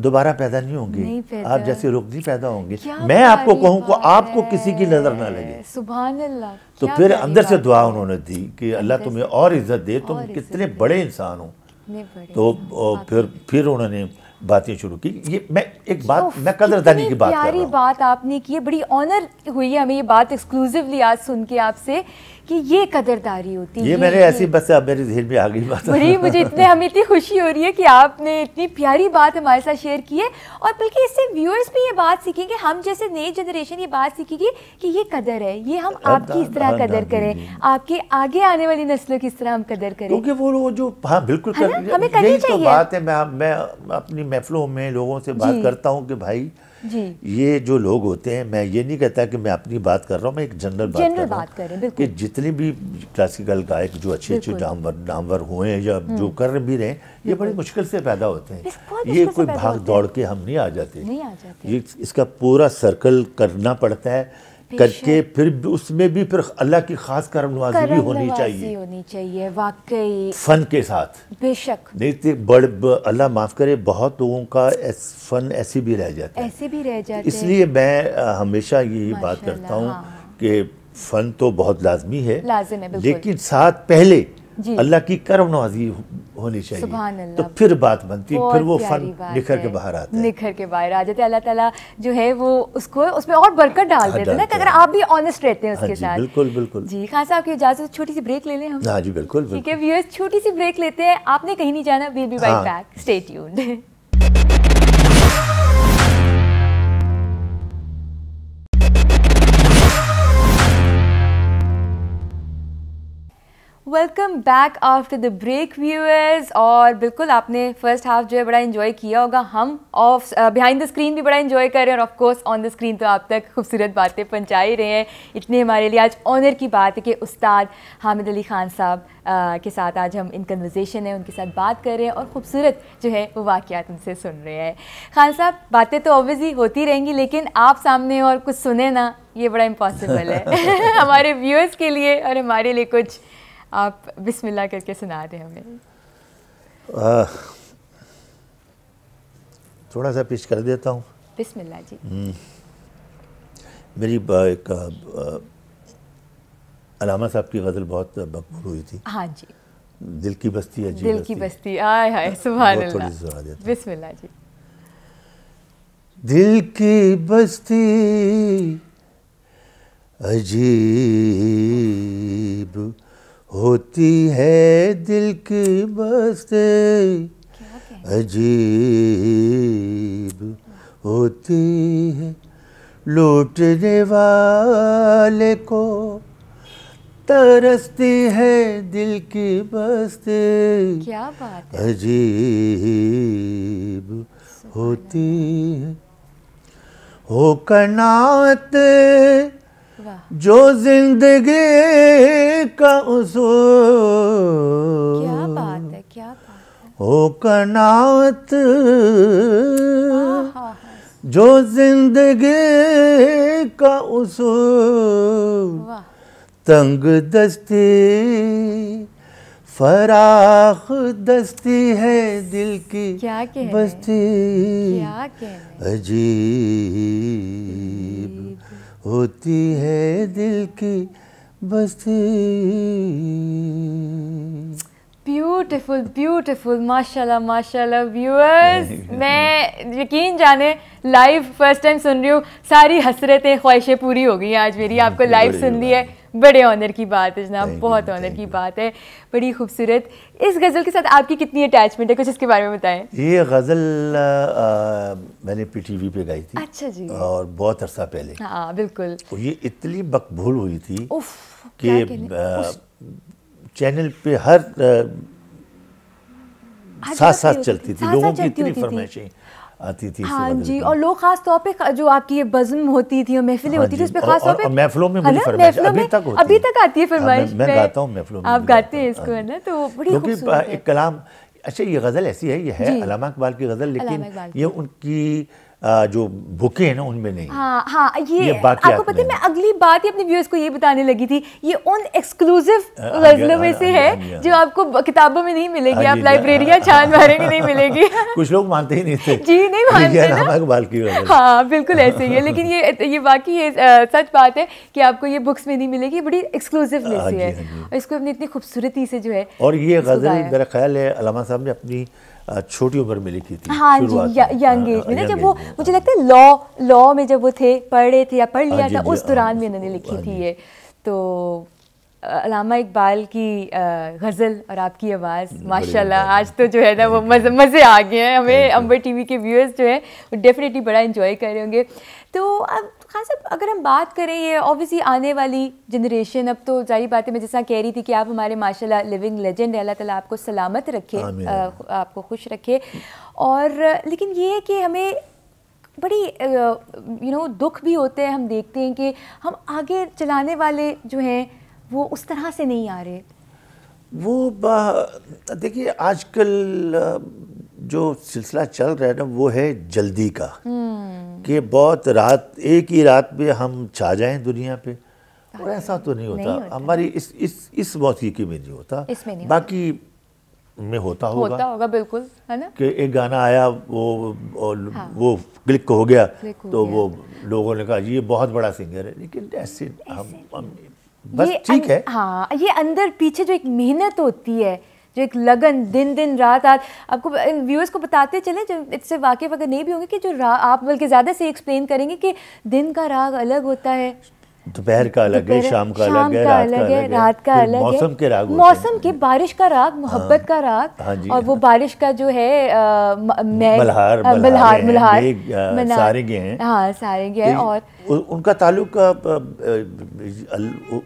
दोबारा पैदा नहीं होंगे आप जैसे नहीं पैदा होंगे मैं आपको कहूँ को आपको किसी की नज़र ना लगे सुबह तो फिर अंदर से दुआ उन्होंने दी कि अल्लाह तुम्हें और इज्जत दे तुम कितने बड़े इंसान हो तो फिर फिर उन्होंने बातें शुरू की ये मैं एक बात मैं कदरदानी की बात प्यारी बात आपने की है बड़ी ऑनर हुई है हमें ये बात एक्सक्लूसिवली आज सुन के आपसे कि ये कदरदारी होती है ये, ये मैंने ऐसी बस अब मेरे जहन में आ गई बात बड़ी मुझे इतने हमें इतनी खुशी हो रही है कि आपने इतनी प्यारी बात हमारे साथ शेयर की है और बल्कि इससे व्यूअर्स भी ये बात सीखेंगे हम जैसे नई जनरेशन ये बात सीखेगी कि ये कदर है ये हम हाँ, आपकी इस तरह हाँ, कदर हाँ, करें आपके आगे आने वाली नस्लों की इस तरह हम कदर करें क्योंकि वो लोग जो हाँ बिल्कुल हमें करनी तो चाहिए बात है मैं अपनी महफलों में लोगों से बात करता हूँ कि भाई ये जो लोग होते हैं मैं ये नहीं कहता कि मैं अपनी बात कर रहा हूँ मैं एक जनरल बात कर रहा हूँ कि जितने भी क्लासिकल गायक जो अच्छे अच्छे नामवर नामवर हुए हैं या जो हम्म। कर भी रहे हैं ये बड़े मुश्किल से पैदा होते हैं ये कोई भाग दौड़ के हम नहीं आ जाते ये इसका पूरा सर्कल करना पड़ता है करके फिर भी उसमें भी फिर अल्लाह की खास करम नवाजी भी होनी चाहिए होनी चाहिए वाकई फन के साथ बेशक नहीं तो बड़ अल्लाह माफ़ करे बहुत लोगों का एस, फन ऐसे भी रह जाता है ऐसे भी रह जाता इसलिए मैं हमेशा यही बात करता हूँ हाँ। कि फन तो बहुत लाजमी है, लाजम है लेकिन साथ पहले अल्लाह की करम नवाजी होनी चाहिए तो फिर बात बनती फिर वो फन निखर के बाहर आता है निखर के बाहर आ जाते अल्लाह ताला जो है वो उसको उसमें और बरकत डाल हाँ, देते हैं ना अगर आप भी ऑनेस्ट रहते हैं हाँ उसके साथ बिल्कुल बिल्कुल जी खान साहब की इजाजत छोटी सी ब्रेक ले लें हम हाँ जी बिल्कुल ठीक है छोटी सी ब्रेक लेते हैं आपने कहीं नहीं जाना be be by back stay tuned welcome back after the break viewers और बिल्कुल आपने फर्स्ट हाफ जो है बड़ा इन्जॉय किया होगा हम ऑफ बिहाइंड द स्क्रीन भी बड़ा इन्जॉय कर रहे हैं और of course on the screen तो आप तक खूबसूरत बातें पहुँचा ही रहे हैं इतने हमारे लिए आज ऑनर की बात है कि उस्ताद हामिद अली खान साहब के साथ आज हम इन कन्वर्जेसन है उनके साथ बात कर रहे हैं और ख़ूबसूरत जो है वो वाक़ात उनसे सुन रहे हैं खान साहब बातें तो ऑब्वियसली होती रहेंगी लेकिन आप सामने और कुछ सुने ना ये बड़ा इम्पॉसिबल है हमारे व्यूअर्स के लिए और हमारे लिए कुछ आप बिस्मिल्लाह करके सुना दें हमें आ, थोड़ा सा पिच कर देता हूँ बिस्मिल्लाह जी हम्म। मेरी एक अलामा साहब की गज़ल बहुत मकबूल हुई थी हाँ जी दिल की बस्ती अजीब दिल की बस्ती आय हाय सुभान बिस्मिल्लाह जी दिल की बस्ती अजीब होती है दिल की बस्ते अजीब होती है लौटने वाले को तरसती है दिल की बस्ते क्या बात है? अजीब होती है हो कनात जो जिंदगी का उसूल हो कनात जो जिंदगी का उसूल तंग दस्ती फराख दस्ती है दिल की क्या बस्ती क्या अजीब होती है दिल की बस्ती ब्यूटिफुल ब्यूटिफुल माशाल्लाह माशाल्लाह व्यूअर्स मैं यकीन जाने लाइव फर्स्ट टाइम सुन रही हूँ सारी हसरतें ख्वाहिशें पूरी हो गई आज मेरी आपको लाइव सुन ली है बड़े ऑनर की बात है जनाब बहुत ऑनर की बात है बड़ी खूबसूरत इस गज़ल के साथ आपकी कितनी अटैचमेंट है कुछ इसके बारे में बताएं ये गज़ल मैंने पी टी वी पे गाई थी अच्छा जी और बहुत अरसा पहले हाँ बिल्कुल ये इतनी मकबूल हुई थी कि चैनल पे हर साथ साथ चलती थी लोगों की इतनी फरमाइशें आती थी हाँ जी और लोग खास तौर पे जो आपकी ये बजम होती थी और महफिलें होती हाँ थी उस पर खास तौर पे महफिलों में मुझे महफिलों में तक अभी तक आती है हाँ, फरमाइश मैं, मैं गाता हूँ महफिलों में आप गाते हैं इसको हाँ। है ना तो बड़ी क्योंकि एक कलाम अच्छा ये गज़ल ऐसी है ये है अलामा इकबाल की गज़ल लेकिन ये उनकी जो भूखे हैं ना उनमें नहीं हाँ हाँ ये, ये आपको पता है मैं अगली बात ही अपने व्यूअर्स को ये बताने लगी थी ये उन एक्सक्लूसिव गजलों हाँ, में हाँ, से हाँ, है जो आपको किताबों में नहीं मिलेगी आप लाइब्रेरियाँ छान मारे में नहीं मिलेगी कुछ लोग मानते ही नहीं थे जी नहीं मानते हाँ बिल्कुल ऐसे ही है लेकिन ये ये बाकी ये सच बात है कि आपको ये बुक्स में नहीं मिलेगी बड़ी एक्सक्लूसिव में है और इसको अपनी इतनी खूबसूरती से जो है और ये गजल मेरा ख्याल है साहब ने अपनी छोटी उम्र में लिखी थी हाँ जी यंग एज में ना जब वो मुझे लगता है लॉ लॉ में जब वो थे पढ़ रहे थे या पढ़ हाँ लिया था उस हाँ दौरान में इन्होंने लिखी हाँ थी ये तो अलामा इकबाल की गज़ल और आपकी आवाज़ माशाल्लाह आज तो जो है ना वो मज़े मज़े आ गए हैं हमें अंबर टीवी के व्यूअर्स जो है वो डेफिनेटली बड़ा इन्जॉय कर रहे होंगे तो अब खान साहब अगर हम बात करें ये ऑब्वियसली आने वाली जनरेशन अब तो जारी बात है मैं जैसा कह रही थी कि आप हमारे माशाल्लाह लिविंग लेजेंड है अल्लाह ताला आपको सलामत रखे आ, आपको खुश रखे और लेकिन ये है कि हमें बड़ी यू नो दुख भी होते हैं हम देखते हैं कि हम आगे चलाने वाले जो हैं वो उस तरह से नहीं आ रहे वो देखिए आजकल जो सिलसिला चल रहा है ना वो है जल्दी का हम्म। कि बहुत रात एक ही रात में हम छा जाएं दुनिया पे और हाँ। ऐसा तो नहीं होता, हमारी इस इस इस मौसी में नहीं होता नहीं बाकी में होता होगा होता होगा बिल्कुल है ना कि एक गाना आया वो और हाँ। वो क्लिक हो गया हो तो गया। वो लोगों ने कहा ये बहुत बड़ा सिंगर है लेकिन ऐसे हम, हम बस ठीक अं- है हाँ ये अंदर पीछे जो एक मेहनत होती है जो एक लगन दिन दिन रात रात आपको व्यूअर्स को बताते चलें जब इससे वाकिफ अगर नहीं भी होंगे कि जो आप बल्कि ज़्यादा से एक्सप्लेन करेंगे कि दिन का राग अलग होता है दोपहर का अलग है शाम का अलग है रात का अलग रात का अलग मौसम के राग मौसम के बारिश का राग हाँ। मोहब्बत का राग हाँ और वो बारिश का जो है मल्हार मल्हार मल्हार सारे गए हैं हाँ सारे गए हैं और उनका ताल्लुक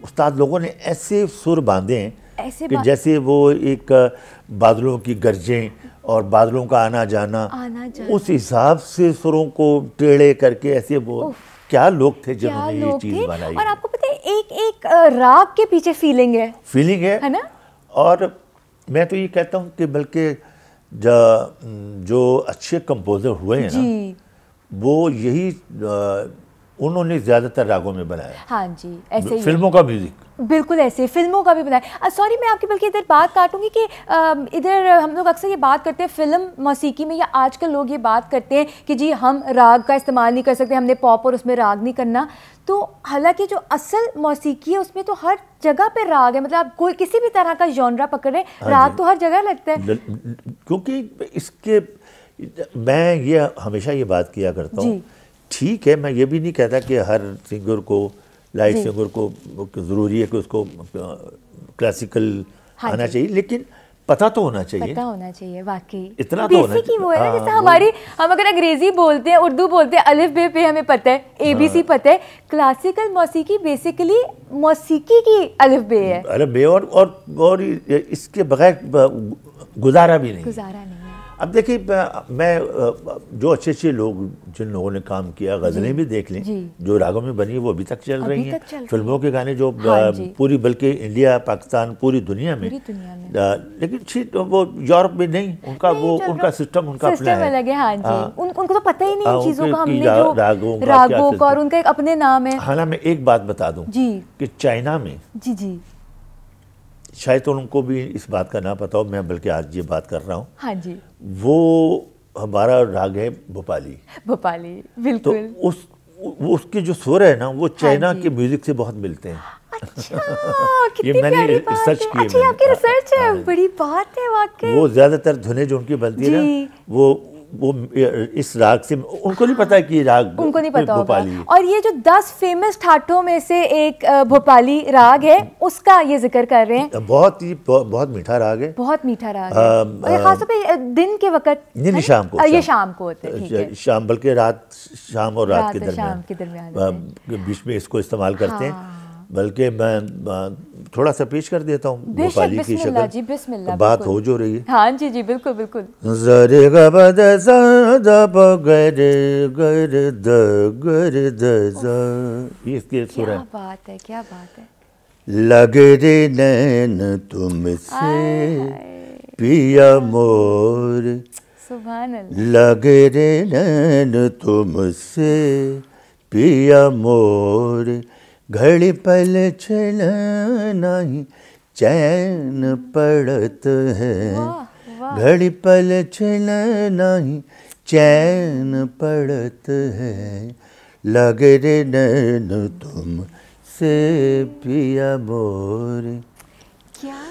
उस्ताद लोगों ने ऐसे सुर बांधे हैं ऐसे कि जैसे वो एक बादलों की गरजें और बादलों का आना जाना, आना जाना। उस हिसाब से सुरों को टेढ़े करके ऐसे वो क्या लोग थे जिन्होंने ये चीज बनाई और आपको पता है एक एक राग के पीछे फीलिंग है फीलिंग है है ना और मैं तो ये कहता हूँ कि बल्कि जो अच्छे कंपोजर हुए हैं ना वो यही उन्होंने ज्यादातर रागों में बनाया हाँ जी ऐसे ही फिल्मों का म्यूजिक बिल्कुल ऐसे फिल्मों का भी बनाया सॉरी मैं आपकी बल्कि इधर बात काटूंगी कि इधर हम लोग अक्सर ये बात करते हैं फिल्म मौसीकी में या आजकल लोग ये बात करते हैं कि जी हम राग का इस्तेमाल नहीं कर सकते हमने पॉप और उसमें राग नहीं करना तो हालांकि जो असल मौसीकी है उसमें तो हर जगह पर राग है मतलब कोई किसी भी तरह का जौनरा पकड़े हाँ राग तो हर जगह लगता है क्योंकि इसके मैं ये हमेशा ये बात किया करता हूँ ठीक है मैं ये भी नहीं कहता कि हर सिंगर को लाइट सिंगर को ज़रूरी है कि उसको क्लासिकल हाँ आना चाहिए लेकिन पता तो होना चाहिए पता होना चाहिए वाकई इतना तो होना चाहिए हाँ, वो है ना जैसे हमारी हम अगर अंग्रेजी बोलते हैं उर्दू बोलते हैं अलिफ बे पे हमें पता है ए बी सी हाँ। पता है क्लासिकल मौसीकी बेसिकली मौसीकी की अलिफ बे है अलिफ बे और और और इसके बगैर गुजारा भी नहीं गुजारा नहीं अब देखिए मैं जो अच्छे अच्छे लोग जिन लोगों ने काम किया गज़लें भी देख लें जो रागों में बनी वो अभी तक चल अभी रही हैं फिल्मों के गाने जो हाँ पूरी बल्कि इंडिया पाकिस्तान पूरी दुनिया में, पूरी दुनिया में। लेकिन ठीक तो वो यूरोप में नहीं उनका नहीं, वो उनका सिस्टम उनका अपना है हाँ हाँ। उनको तो पता ही नहीं हाँ, चीज़ों का रागों का और उनका अपने नाम है हालांकि मैं एक बात बता दूँ की चाइना में जी जी शायद तो उनको भी इस बात का ना पता हो मैं बल्कि आज ये बात कर रहा हूँ हाँ जी वो हमारा राग है भोपाली भोपाली तो बिल्कुल तो उस वो उसके जो स्वर है ना वो हाँ चाइना हाँ के म्यूजिक से बहुत मिलते हैं अच्छा, ये मैंने रिसर्च किए अच्छा, आपकी रिसर्च है हाँ। बड़ी बात है वाकई वो ज्यादातर धुने जो उनकी बनती है ना वो वो इस राग से उनको नहीं पता कि राग उनको नहीं पता भोपाली और ये जो दस फेमस ठाठों में से एक भोपाली राग है उसका ये जिक्र कर रहे हैं बहुत ही बहुत मीठा राग है बहुत मीठा राग है खासतौर पे दिन के वक्त नहीं शाम को ये शाम को होता है शाम बल्कि रात शाम और रात के दरमियान बीच में इसको इस्तेमाल करते हैं हाँ। बल्कि मैं थोड़ा सा पेश कर देता हूँ भोपाली की शक्ल जी बात हो जो रही है हाँ जी जी बिल्कुल बिल्कुल जरे गबद गरे द इसके सुर बात है क्या बात है लगे रे नैन तुमसे पिया मोर लगे रे नैन तुमसे पिया मोर घड़ी पल छल नहीं चैन पड़त है घड़ी पल छल नहीं चैन पड़त है लग रे नैन तुम से पिया बोरे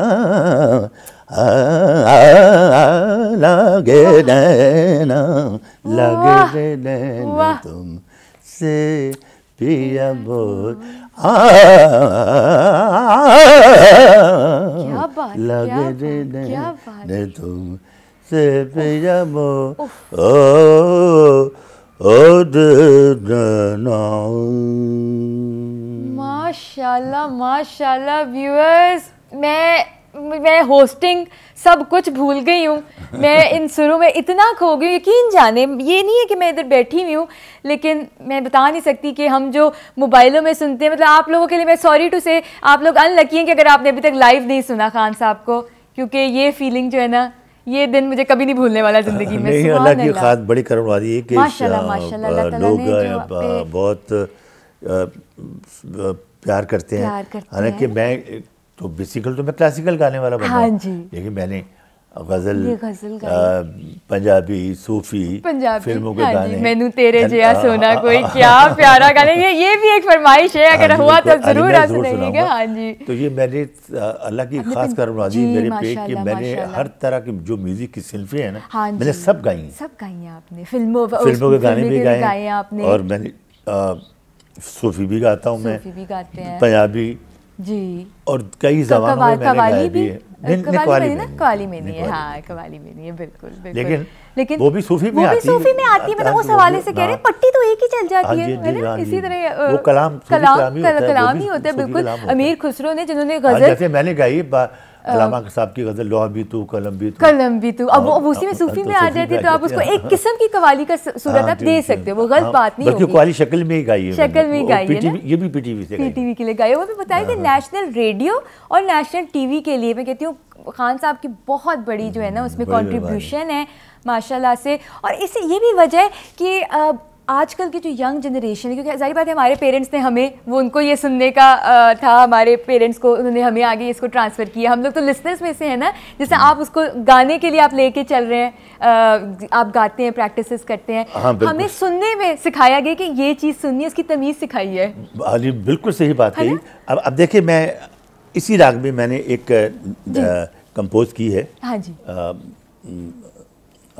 लगे देना लगे नैना तुम से पिया बोल आ लगे नैना तुम से पिया बोल ओ ओ दना माशाल्लाह माशाल्लाह व्यूअर्स मैं मैं होस्टिंग सब कुछ भूल गई हूँ मैं इन शुरू में इतना खो गई यकीन जाने ये नहीं है कि मैं इधर बैठी हुई हूँ लेकिन मैं बता नहीं सकती कि हम जो मोबाइलों में सुनते हैं मतलब आप लोगों के लिए मैं सॉरी टू से आप लोग अनलकी हैं कि अगर आपने अभी तक लाइव नहीं सुना खान साहब को क्योंकि ये फीलिंग जो है ना ये दिन मुझे कभी नहीं भूलने वाला जिंदगी में नहीं अल्लाह की खास बड़ी करम रही है कि लोग बहुत प्यार करते हैं हालांकि मैं तो बेसिकल तो मैं क्लासिकल गाने वाला बना हाँ जी लेकिन मैंने गजल पंजाबी सूफी पंजाबी फिल्मों के हाँ गाने मैनू तेरे जया सोना कोई क्या प्यारा गाने ये ये भी एक फरमाइश है हाँ अगर हुआ तो जरूर आप सुनेंगे हाँ जी तो ये मैंने अल्लाह की खास तो- कर नाजी मेरे पे कि मैंने हर तरह की जो म्यूजिक की सिल्फे है ना हाँ मैंने सब गाई सब गाई आपने फिल्मों फिल्मों के गाने भी गाए आपने और मैंने सूफी भी गाता हूँ मैं पंजाबी जी और कई जबानों में मैंने भी, भी है कवाली में कवाली में नहीं है हाँ कवाली में नहीं है बिल्कुल लेकिन लेकिन वो भी सूफी में आती है सूफी में आती है मतलब उस हवाले से कह रहे हाँ। हैं पट्टी तो एक ही चल जाती हाँ है है ना हाँ इसी तरह वो कलाम कलाम कलाम ही होता है बिल्कुल अमीर खुसरो ने जिन्होंने गजल मैंने गाई साहब की गज़ल अब वो उसी में सूफी तो में आ जाती तो आप उसको एक किस्म की कवाली का सूरत हाँ, आप दे सकते हो वो गलत हाँ, बात नहीं होगी कवाली शक्ल में ही गाई है शक्ल में ही गाई है ये भी पीटीवी के लिए गाई है वो भी तो बताया कि हाँ, नेशनल रेडियो और नेशनल टीवी के लिए मैं कहती हूँ खान साहब की बहुत बड़ी जो है ना उसमें कॉन्ट्रीब्यूशन है माशाल्लाह से और इससे ये भी वजह है कि आजकल की जो यंग जनरेशन है क्योंकि जारी बात है हमारे पेरेंट्स ने हमें वो उनको ये सुनने का आ, था हमारे पेरेंट्स को उन्होंने हमें आगे इसको ट्रांसफ़र किया हम लोग तो लिसनर्स में से हैं ना जैसे हम्म। आप उसको गाने के लिए आप लेके चल रहे हैं आप गाते हैं प्रैक्टिस करते हैं हाँ, हमें सुनने में सिखाया गया कि ये चीज़ सुननी है उसकी तमीज़ सिखाई है जी बिल्कुल सही बात है अब अब देखिए मैं इसी राग में मैंने एक कंपोज की है हाँ जी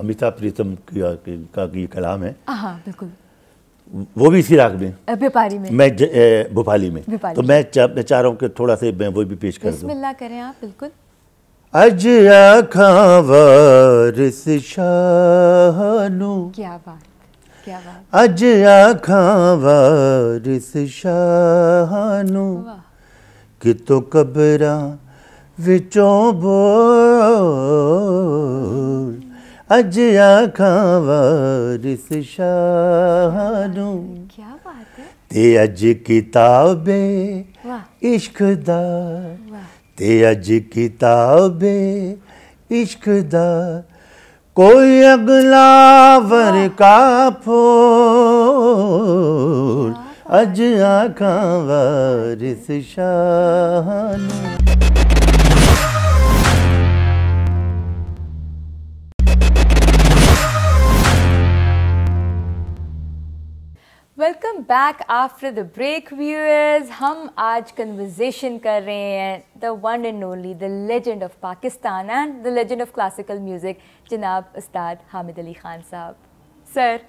अमिता प्रीतम का ये कलाम है हाँ, हाँ, बिल्कुल वो भी इसी राग में व्यापारी में मैं भोपाली में तो मैं मैं चाह रहा हूँ कि थोड़ा सा मैं वो भी पेश कर दूँ करें आप बिल्कुल अज आखावर शाहनु क्या बात क्या बात अज आखावर शाहनु कि तो कबरा विचों बोल अज आखा वारिस शाहानू क्या बात है ते अज किताबे इश्क दा ते अज किताबे इश्क दा कोई अगला वर का फो अज आखा वारिस शाहानू welcome back after the break viewers हम आज कन्वर्जेशन कर रहे हैं the one and only the legend of Pakistan and the legend of classical music जनाब उस्ताद हामिद अली ख़ान साहब सर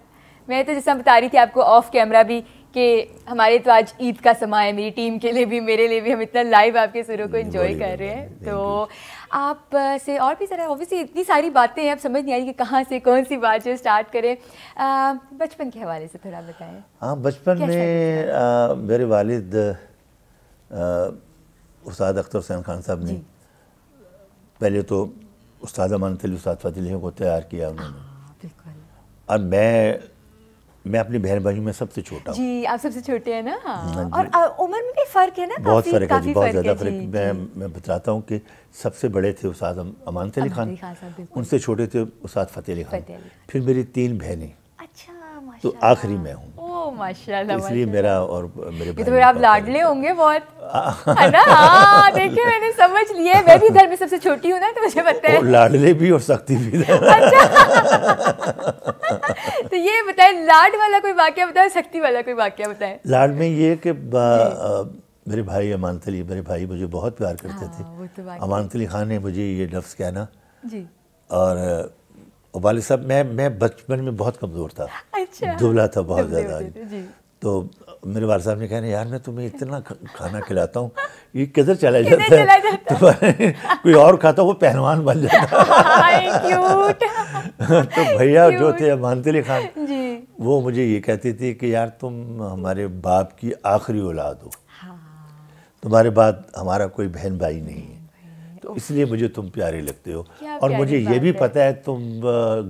मैं तो जैसा बता रही थी आपको ऑफ कैमरा भी कि हमारे तो आज ईद का समय है मेरी टीम के लिए भी मेरे लिए भी हम इतना लाइव आपके सुरों को इन्जॉय कर रहे हैं तो आप से और भी ज़रा ऑब्वियसली इतनी सारी बातें हैं अब समझ नहीं आ रही कि कहाँ से कौन सी बात जो स्टार्ट करें बचपन के हवाले से थोड़ा बताएं हाँ बचपन में मेरे वालिद उस्ताद अख्तर हुसैन खान साहब ने पहले तो उस्ताद अमानत अली उस्ताद फतेह को तैयार किया उन्होंने और हाँ, मैं मैं अपनी बहन भाइयों में सबसे छोटा जी आप सबसे छोटे हैं ना हाँ। हाँ, और उम्र में भी फ़र्क है ना बहुत फ़र्क है जी बहुत ज़्यादा फ़र्क मैं मैं बताता हूँ कि सबसे बड़े थे उसाद अमान अली खान उनसे छोटे थे उस्ताद फतेह अली खान फिर मेरी तीन बहनें अच्छा, तो आखिरी मैं हूँ इसलिए मेरा और मेरे ये तो फिर आप लाडले होंगे बहुत हाँ, देखिए मैंने समझ लिया मैं भी घर में सबसे छोटी हूँ ना तो मुझे पता है लाडले भी और सख्ती भी अच्छा तो ये बताएं लाड वाला कोई वाक्य बताए सख्ती वाला कोई वाक्य बताए लाड में ये कि मेरे भाई अमानत अली मेरे भाई मुझे बहुत प्यार करते हाँ, थे तो अमानत अली खान ने मुझे ये लफ्ज़ कहना और और वाले साहब मैं मैं बचपन में बहुत कमज़ोर था अच्छा दुबला था बहुत ज़्यादा तो मेरे वाले साहब ने कहा यार मैं तुम्हें इतना खाना खिलाता हूँ ये किधर चला जाता है तुम्हारे कोई और खाता वो पहलवान बन जाता तो भैया जो थे मानतली खान वो मुझे ये कहती थी कि यार तुम हमारे बाप की आखिरी औलाद हो हाँ। तुम्हारे बाद हमारा कोई बहन भाई नहीं है इसलिए मुझे तुम प्यारे लगते हो और मुझे ये भी पता है तुम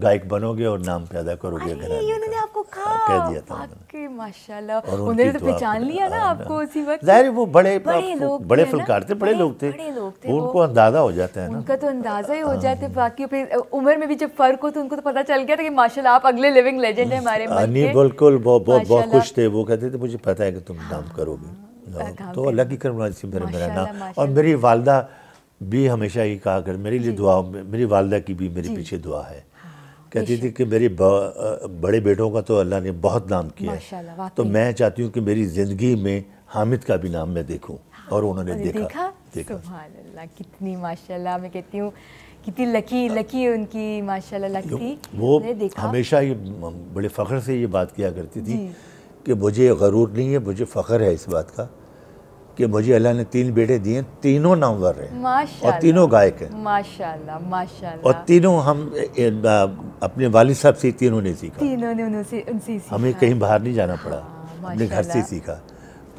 गायक बनोगे और नाम पैदा करोगे उन्होंने आपको हाँ, कह दिया था माशाल्लाह उन्होंने तो पहचान लिया ना हाँ, आपको उसी हाँ। वक्त जाहिर वो बड़े बड़े थे बड़े लोग थे उनको अंदाजा हो जाता है उनका तो अंदाजा ही हो बाकी फिर उम्र में भी जब फर्क हो तो उनको तो पता चल गया था कि माशाल्लाह आप अगले लिविंग लेजेंड है हमारे नहीं बिल्कुल बहुत बहुत खुश थे वो कहते थे मुझे पता है कि तुम नाम करोगे तो अल्लाह की करम से मेरा नाम और मेरी वालदा भी हमेशा ये कहा कर मेरे लिए दुआ मेरी वालदा की भी मेरे पीछे दुआ है हाँ, कहती थी कि मेरे बड़े बेटों का तो अल्लाह ने बहुत नाम किया है तो मैं चाहती हूँ कि मेरी ज़िंदगी में हामिद का भी नाम मैं देखूँ हाँ, और उन्होंने देखा देखा, देखा। अल्लाह कितनी माशाल्लाह मैं कहती हूँ कितनी लकी लकी उनकी माशाल्लाह लकी वो हमेशा ये बड़े फ़ख्र से ये बात किया करती थी कि मुझे गरूर नहीं है मुझे फ़ख्र है इस बात का कि मुझे अल्लाह ने तीन बेटे दिए तीनों नामवर हैं और तीनों गायक हैं माशाल्लाह माशाल्लाह और तीनों हम अपने वालिद साहब से तीनों ने सीखा तीनों ने उनसे उनसे हमें कहीं बाहर नहीं जाना पड़ा अपने हाँ, घर से सीखा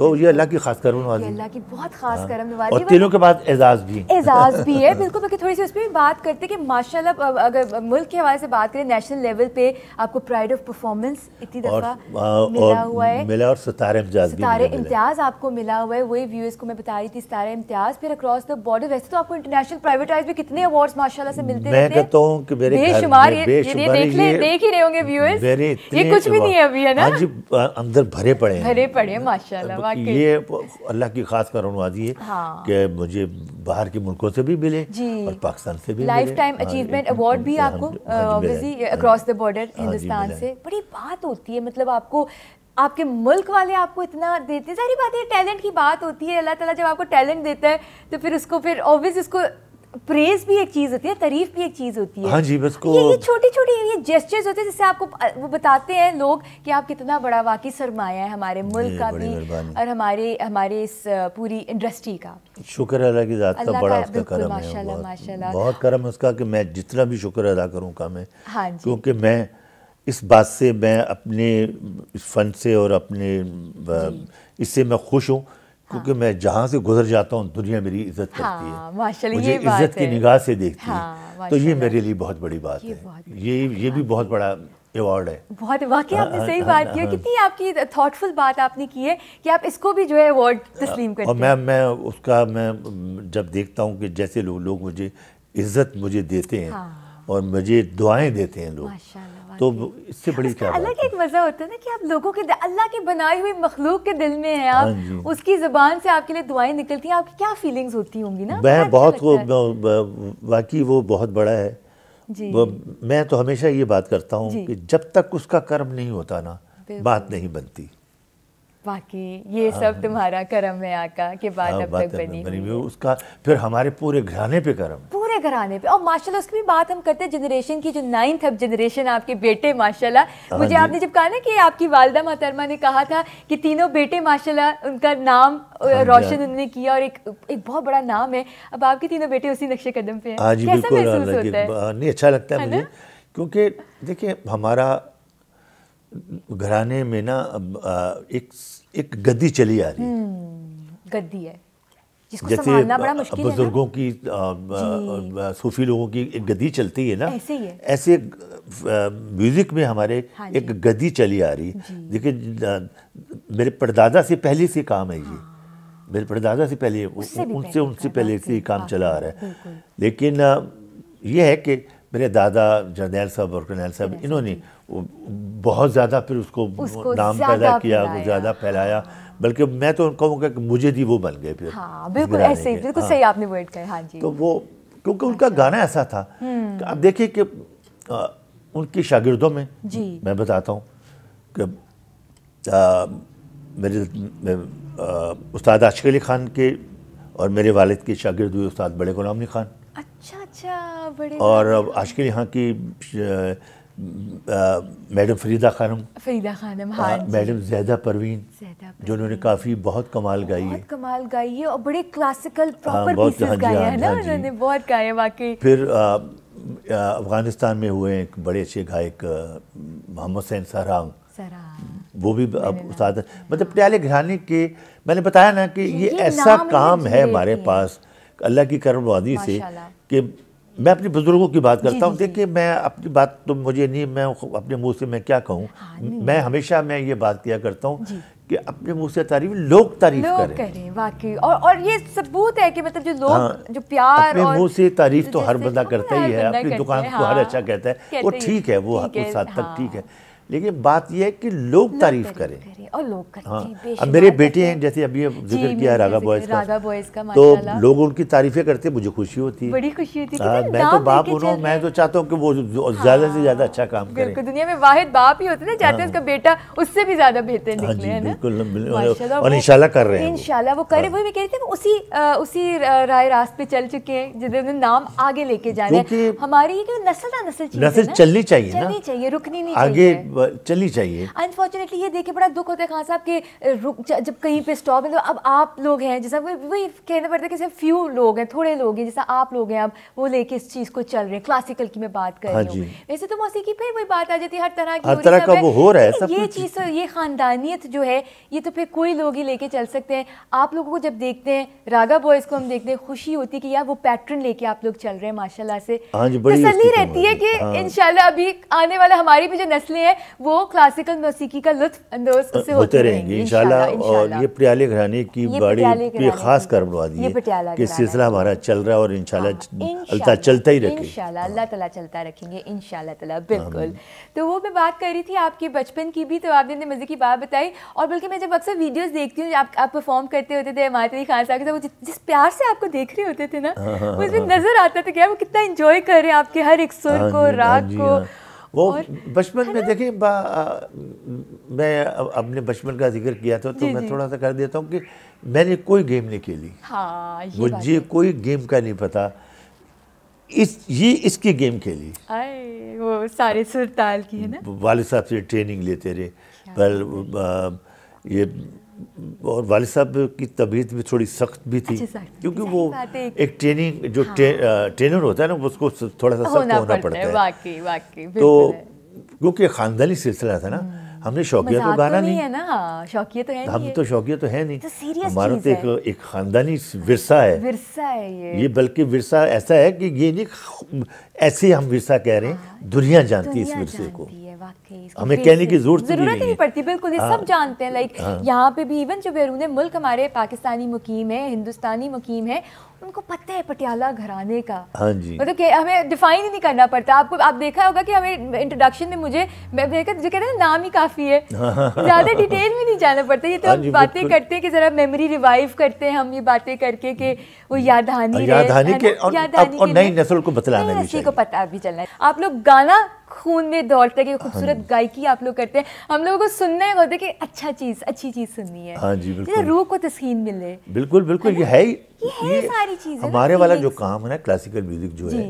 तो ये अल्लाह की खास करम नवाजी अल्लाह की बहुत खास हाँ। करम नवाजी और तीनों के बाद एजाज भी एजाज भी है बिल्कुल बल्कि थोड़ी सी उस पर भी बात करते कि माशाल्लाह अगर मुल्क के हवाले से बात करें नेशनल लेवल पे आपको प्राइड ऑफ परफॉर्मेंस इतनी दफ़ा मिला हुआ है मिला और सितारे इम्तियाज सितारे इम्तियाज आपको मिला हुआ है वही व्यूज़ को मैं बता रही थी सितारे इम्तियाज फिर अक्रॉस द बॉर्डर वैसे तो आपको इंटरनेशनल प्राइवेटाइज भी कितने अवार्ड्स माशाल्लाह से मिलते मैं कहता हूँ कि मेरे बेशुमार ये देख ले देख ही रहे होंगे व्यूअर्स ये कुछ भी नहीं है अभी है ना हाँ अंदर भरे पड़े भरे पड़े माशाल्लाह वाकई ये अल्लाह की खास करनवाजी है हाँ। कि मुझे बाहर के मुल्कों से भी मिले और पाकिस्तान से भी लाइफ टाइम अचीवमेंट अवार्ड भी आपको अक्रॉस द बॉर्डर हिंदुस्तान से बड़ी बात होती है मतलब आपको आपके मुल्क वाले आपको इतना देते सारी बात है टैलेंट की बात होती है अल्लाह ताला जब आपको टैलेंट देता है तो फिर उसको फिर ऑब्वियस उसको प्रेज भी एक चीज होती है तारीफ भी एक चीज होती है हाँ जी बस को ये छोटी छोटी ये, जेस्टर्स होते हैं जिससे आपको वो बताते हैं लोग कि आप कितना बड़ा वाकई सरमाया है हमारे मुल्क का भी और हमारे हमारे इस पूरी इंडस्ट्री का शुक्र अल्लाह की ज़ात का बड़ा उसका करम है बहुत, बहुत करम है उसका कि मैं जितना भी शुक्र अदा करूँ कम है क्योंकि मैं इस बात से मैं अपने फन से और अपने इससे मैं खुश हूँ क्योंकि मैं जहाँ से गुजर जाता हूँ दुनिया मेरी इज्जत करती हाँ, है मुझे इज्जत की निगाह से देखती हाँ, है तो ये मेरे लिए बहुत बड़ी बात है ये ये भी बहुत बड़ा अवार्ड है बहुत वाकई आपने हाँ, सही हाँ, बात की है कितनी आपकी थॉटफुल बात आपने की है कि आप इसको भी जो है अवार्ड तस्लीम करते और मैं मैं उसका मैं जब देखता हूँ कि जैसे लोग लोग मुझे इज्जत मुझे देते हैं और मुझे दुआएं देते हैं लोग तो इससे बड़ी क्या अलग एक मज़ा होता है ना कि आप लोगों के अल्लाह की बनाई हुई मखलूक के दिल में है आप हाँ उसकी ज़बान से आपके लिए दुआएं निकलती हैं आपकी क्या फीलिंग्स होती होंगी ना मैं अच्छा बहुत वो वाकई वो बहुत बड़ा है मैं तो हमेशा ये बात करता हूँ कि जब तक उसका कर्म नहीं होता ना बात नहीं बनती बाकी ये हाँ, सब तुम्हारा करम है आका के बाद हाँ, अब तक बनी, बनी हुई उसका फिर हमारे पूरे घराने पे करम पूरे घराने पे और माशाल्लाह उसकी भी बात हम करते हैं जनरेशन की जो नाइन्थ अब जनरेशन आपके बेटे माशाल्लाह हाँ, मुझे आपने जब कहा ना कि आपकी वालदा मोहतरमा ने कहा था कि तीनों बेटे माशाल्लाह उनका नाम हाँ हाँ। रोशन उन्होंने किया और एक एक बहुत बड़ा नाम है अब आपके तीनों बेटे उसी नक्शे कदम पे हैं हाँ कैसा महसूस होता है अच्छा लगता है मुझे क्योंकि देखिए हमारा घराने में ना एक एक गद्दी चली आ रही है हम्म, गद्दी है जैसे बुजुर्गों की सूफी लोगों की एक गदी चलती है ना ऐसे ही है ऐसे म्यूजिक में हमारे हाँ एक गदी चली आ रही देखिए मेरे परदादा से पहले से काम है ये हाँ। मेरे परदादा से पहले उनसे उनसे पहले से काम हाँ, चला आ रहा है लेकिन ये है कि मेरे दादा जनैल साहब और कनैल साहब इन्होंने बहुत ज़्यादा फिर उसको, उसको नाम पैदा किया ज़्यादा फैलाया बल्कि मैं तो कहूँगा कि मुझे दी वो बन गए फिर हाँ बिल्कुल ऐसे ही बिल्कुल हाँ। सही आपने वर्ड कहे हाँ जी तो वो क्योंकि उनका अच्छा। गाना ऐसा था हम्म। तो आप देखिए कि उनके शागिर्दों में जी मैं बताता हूँ कि मेरे उस्ताद आशिक अली ख़ान के और मेरे वालिद के शागिर्द हुए उस्ताद बड़े गुलाम अली ख़ान अच्छा अच्छा बड़े और अब के यहाँ की मैडम फरीदा खानम फरीदा खानम हाँ मैडम जैदा परवीन जो उन्होंने काफ़ी बहुत कमाल गाई है कमाल गाई है और बड़े क्लासिकल प्रॉपर पीसेस गाए हाँ हैं ना उन्होंने बहुत गाए हैं वाकई फिर अफगानिस्तान में हुए एक बड़े अच्छे गायक मोहम्मद सैन सराम वो भी अब उस्ताद मतलब पटियाले घराने के मैंने बताया ना कि ये ऐसा काम है हमारे पास अल्लाह की करमवादी से कि मैं अपने बुजुर्गों की बात करता हूँ देखिए मैं अपनी बात तो मुझे नहीं मैं अपने मुंह से मैं क्या कहूँ हाँ, मैं हमेशा मैं ये बात किया करता हूँ कि अपने मुंह से तारीफ लोग तारीफ लोग करें, करें वाकई और और ये सबूत है कि मतलब जो लोग हाँ, जो प्यार अपने मुंह से तारीफ तो हर बंदा हाँ, करता ही है अपनी दुकान को हर हाँ, अच्छा कहता है वो ठीक है वो उस हद तक हाँ। ठीक है लेकिन बात यह है कि लोग तारीफ करें करे, और लोग करते हाँ हैं अब मेरे बेटे हैं जैसे अभी जिक्र किया रागा बॉयज का रागा बॉयज का तो लोग उनकी तारीफें करते मुझे खुशी होती है बड़ी खुशी होती है हाँ, मैं तो बाप हूँ मैं तो चाहता हूँ कि वो ज्यादा से ज्यादा अच्छा काम करे दुनिया में वाहिद बाप ही होते ना चाहते हैं हाँ। उसका बेटा उससे भी ज्यादा बेहतर हाँ निकले है बिल्कुल और इनशाला कर रहे हैं इनशाला वो करे वही मैं कहते हैं उसी उसी राय रास्त पे चल चुके हैं जिधर नाम आगे लेके जा रहे हैं हमारी नस्ल ना नस्ल नस्ल चलनी चाहिए चलनी चाहिए रुकनी नहीं आगे चली चाहिए अनफॉर्चुनेटली ये देखिए बड़ा दुख होता है खान साहब के रुक जब कहीं पे स्टॉप है तो अब आप लोग हैं जैसा वही कहना पड़ता है कि सिर्फ फ्यू लोग हैं थोड़े लोग हैं जैसा आप लोग हैं अब वो लेके इस चीज़ को चल रहे हैं क्लासिकल की मैं बात कर रही हाँ हूँ वैसे तो मौसीकी फिर वही बात आ जाती है हर तरह की हर तरह का वो हो रहा है सब ये चीज़ ये ख़ानदानियत जो है ये तो फिर कोई लोग ही लेके चल सकते हैं आप लोगों को जब देखते हैं रागा बॉयज़ को हम देखते हैं खुशी होती है कि यार वो पैटर्न लेके आप लोग चल रहे हैं माशाला से हाँ तसली रहती है कि हाँ। इन अभी आने वाला हमारी भी जो नस्लें हैं वो क्लासिकल मौसीकी का लुत्फ अंदोज उससे होते रहेंगे इंशाल्लाह और ये पटियाले घराने की बड़ी खास कर्मवादी है कि सिलसिला हमारा चल रहा है और इंशाल्लाह हाँ, चलता ही रखे इंशाल्लाह अल्लाह ताला चलता रखेंगे इंशाल्लाह ताला बिल्कुल तो वो मैं बात कर रही थी आपके बचपन की भी तो आपने मज़े की बात बताई और बल्कि मैं जब अक्सर वीडियोस देखती हूँ आप परफॉर्म करते होते थे हमारे अली खान साहब के साथ तो वो जिस प्यार से आपको देख रहे होते थे ना उसमें हाँ, हाँ, नज़र आता था क्या वो कितना इंजॉय कर रहे हैं आपके हर एक सुर को राग को वो बचपन में देखें मैं अपने बचपन का जिक्र किया था तो मैं थोड़ा सा कर देता हूँ कि मैंने कोई गेम नहीं खेली हाँ, मुझे कोई गेम का नहीं पता इस ये इसकी गेम खेली वो सारे सुरताल की है ना वाले साहब से ट्रेनिंग लेते रहे पर ये और वाले साहब की तबीयत भी थोड़ी सख्त भी थी अच्छा, क्योंकि वो एक ट्रेनिंग जो हाँ। ट्रेनर होता है ना उसको थोड़ा सा सख्त होना, होना पड़ता है वाकी, वाकी, तो क्योंकि खानदानी सिलसिला था ना हम्म। हमने शौकिया तो गाना तो नहीं है ना हाँ, शौकिया तो है हम तो शौकिया तो है नहीं तो हमारा तो एक एक खानदानी विरसा है विरसा है ये ये बल्कि विरसा ऐसा है कि ये नहीं ऐसे हम विरसा कह रहे हैं हाँ, दुनिया जानती है इस विरसे को हमें कहने की जरूरत ही नहीं पड़ती बिल्कुल ये हाँ। सब जानते हैं लाइक हाँ। यहाँ पे भी इवन जो बैरून मुल्क हमारे पाकिस्तानी मुकीम है हिंदुस्तानी मुकीम है उनको पता है पटियाला घराने का हाँ जी मतलब कि हमें डिफाइन ही नहीं करना पड़ता आपको आप देखा होगा कि हमें इंट्रोडक्शन में मुझे जो कह रहे हैं नाम ही काफ़ी है ज़्यादा डिटेल में नहीं जाना पड़ता ये तो हाँ हम बातें करते हैं कि ज़रा मेमोरी रिवाइव करते हैं हम ये बातें करके कि वो यादहानी यादहानी के और नई नस्ल को बतलाना को पता भी चलना है आप लोग गाना खून में दौड़ता है कि हाँ खूबसूरत गायकी आप लोग करते हैं हम लोगों को सुनना है होता है कि अच्छा चीज़ अच्छी चीज़ सुननी है हाँ जी बिल्कुल रूह को तस्कीन मिले बिल्कुल बिल्कुल ये है ये है सारी चीज़ें हमारे वाला जो काम है ना क्लासिकल म्यूज़िक जो है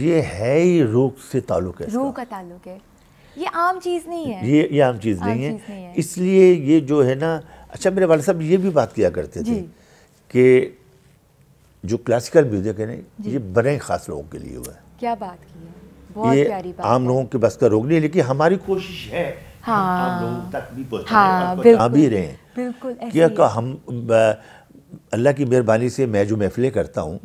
ये है ही रूह से ताल्लुक है रूह का ताल्लुक है ये आम चीज़ नहीं है ये ये आम चीज़ नहीं है इसलिए ये जो है ना अच्छा मेरे वाले साहब ये भी बात किया करते थे कि जो क्लासिकल म्यूज़िक है ना ये बड़े ख़ास लोगों के लिए हुआ है क्या बात की है ये आम लोगों के बस का रोग नहीं लेकिन हमारी कोशिश है हाँ, तक भी हाँ, भी रहे हैं बिल्कुल क्या हम अल्लाह की मेहरबानी से मैं जो महफिलें करता हूँ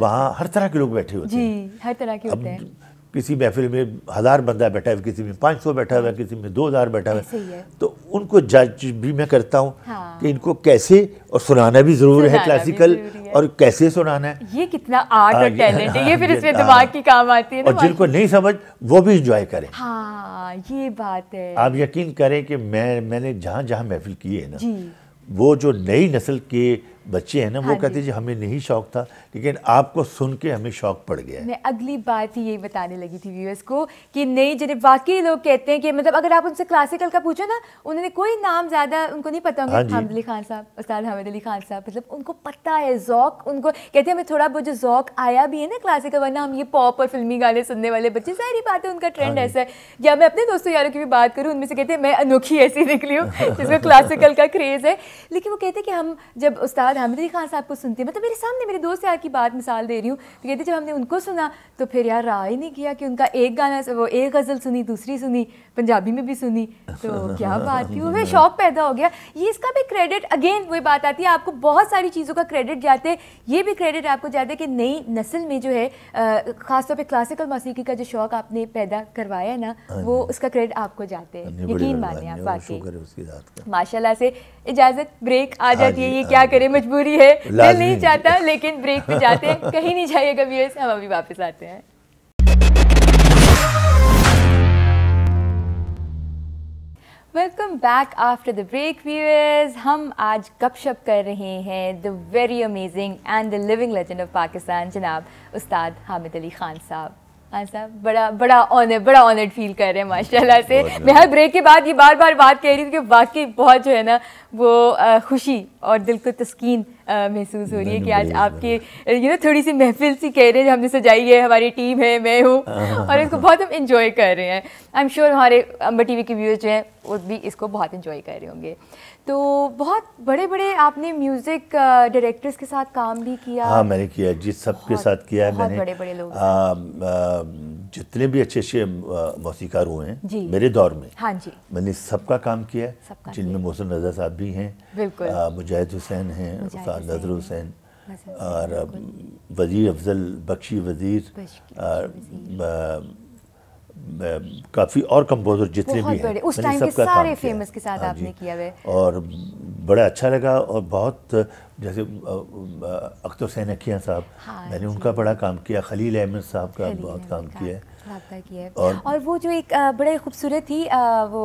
वहाँ हर तरह के लोग बैठे होते हैं जी हर तरह के होते हैं किसी महफिल में हज़ार बंदा बैठा है किसी में पाँच सौ बैठा हुआ है हाँ। किसी में दो हज़ार बैठा हुआ है तो उनको जज भी मैं करता हूँ हाँ। कि इनको कैसे और सुनाना भी ज़रूर है क्लासिकल है। और कैसे सुनाना है ये कितना आर्ट और टैलेंट है ये फिर इसमें हाँ। दिमाग की काम आती है और जिनको नहीं समझ वो भी इंजॉय करें हाँ ये बात है आप यकीन करें कि मैं मैंने जहाँ जहाँ महफिल की है ना वो जो नई नस्ल के बच्चे हैं ना हाँ वो कहते हैं जी हमें नहीं शौक था लेकिन आपको सुन के हमें शौक पड़ गया मैं अगली बात ही यही बताने लगी थी व्यूअर्स को कि नहीं जिन्हें वाकई लोग कहते हैं कि मतलब अगर आप उनसे क्लासिकल का पूछो ना उन्होंने कोई नाम ज़्यादा उनको नहीं पता होंगे हाँ अली खान साहब उस्ताद हामिद अली खान साहब मतलब उनको पता है जौक उनको कहते हैं हमें थोड़ा बहुत जो जौक आया भी है ना क्लासिकल वरना हम ये पॉप और फिल्मी गाने सुनने वाले बच्चे सारी बातें उनका ट्रेंड हाँ ऐसा है या मैं अपने दोस्तों यारों की भी बात करूँ उनमें से कहते हैं मैं अनोखी ऐसी निकली हूँ जिसमें क्लासिकल का क्रेज़ है लेकिन वो कहते हैं कि हम जब उस्ताद बाद हामिद अली खान साहब को सुनती है मतलब मेरे सामने मेरे दोस्त यार की बात मिसाल दे रही हूँ तो कहते जब हमने उनको सुना तो फिर यार रहा ही नहीं किया कि उनका एक गाना वो एक गज़ल सुनी दूसरी सुनी पंजाबी में भी सुनी तो क्या बात थी वो शौक पैदा हो गया ये इसका भी क्रेडिट अगेन वही बात आती है आपको बहुत सारी चीज़ों का क्रेडिट जाते हैं ये भी क्रेडिट आपको जाता है कि नई नस्ल में जो है ख़ासतौर पर क्लासिकल मौसीकी का जो शौक आपने पैदा करवाया है ना हाँ वो उसका क्रेडिट आपको जाते हैं यकीन माने आप बाकी माशाला से इजाज़त ब्रेक आ जाती है हाँ ये हाँ क्या करें मजबूरी है दिल नहीं चाहता लेकिन ब्रेक पे जाते हैं कहीं नहीं जाइएगा व्यूअर्स हम अभी वापस आते हैं welcome back after the break viewers हम आज गपशप कर रहे हैं the very amazing and the living legend of Pakistan जनाब उस्ताद हामिद अली खान साहब हाँ साहब बड़ा बड़ा ऑनर बड़ा ऑनर्ड फील कर रहे हैं माशाल्लाह से मैं हर ब्रेक के बाद ये बार बार बात कह रही हूँ कि वाकई बहुत जो है ना वो खुशी और दिल को तस्कीन महसूस हो रही है कि आज आपके यू नो थोड़ी सी महफिल सी कह रहे हैं जो हमने सजाई है हमारी टीम है मैं हूँ हाँ, हाँ, हाँ, और इसको बहुत हम इंजॉय कर रहे हैं आई एम श्योर हमारे अम्बर टी वी के व्यूज जो हैं वो भी इसको बहुत इंजॉय कर रहे होंगे तो बहुत बड़े बड़े आपने म्यूज़िक डायरेक्टर्स uh, के साथ काम भी किया हाँ मैंने किया जिस सब के साथ किया है मैंने बड़े बड़े लोग आ, आ, जितने भी अच्छे अच्छे मौसीकार हुए हैं मेरे दौर में हाँ जी मैंने सबका काम किया है जिनमें मोहसिन रजा साहब भी हैं मुजाहिद हुसैन हैं नजर हुसैन और वजीर अफजल बख्शी वजीर काफ़ी और कंपोजर जितने भी हैं उस टाइम के सारे फेमस के साथ हाँ आपने किया है और बड़ा अच्छा लगा और बहुत जैसे अख्तर सैन अखिया साहब हाँ मैंने उनका बड़ा काम किया खलील अहमद साहब का बहुत काम किया है लाभदायक ही है और, और वो जो एक बड़े खूबसूरत थी वो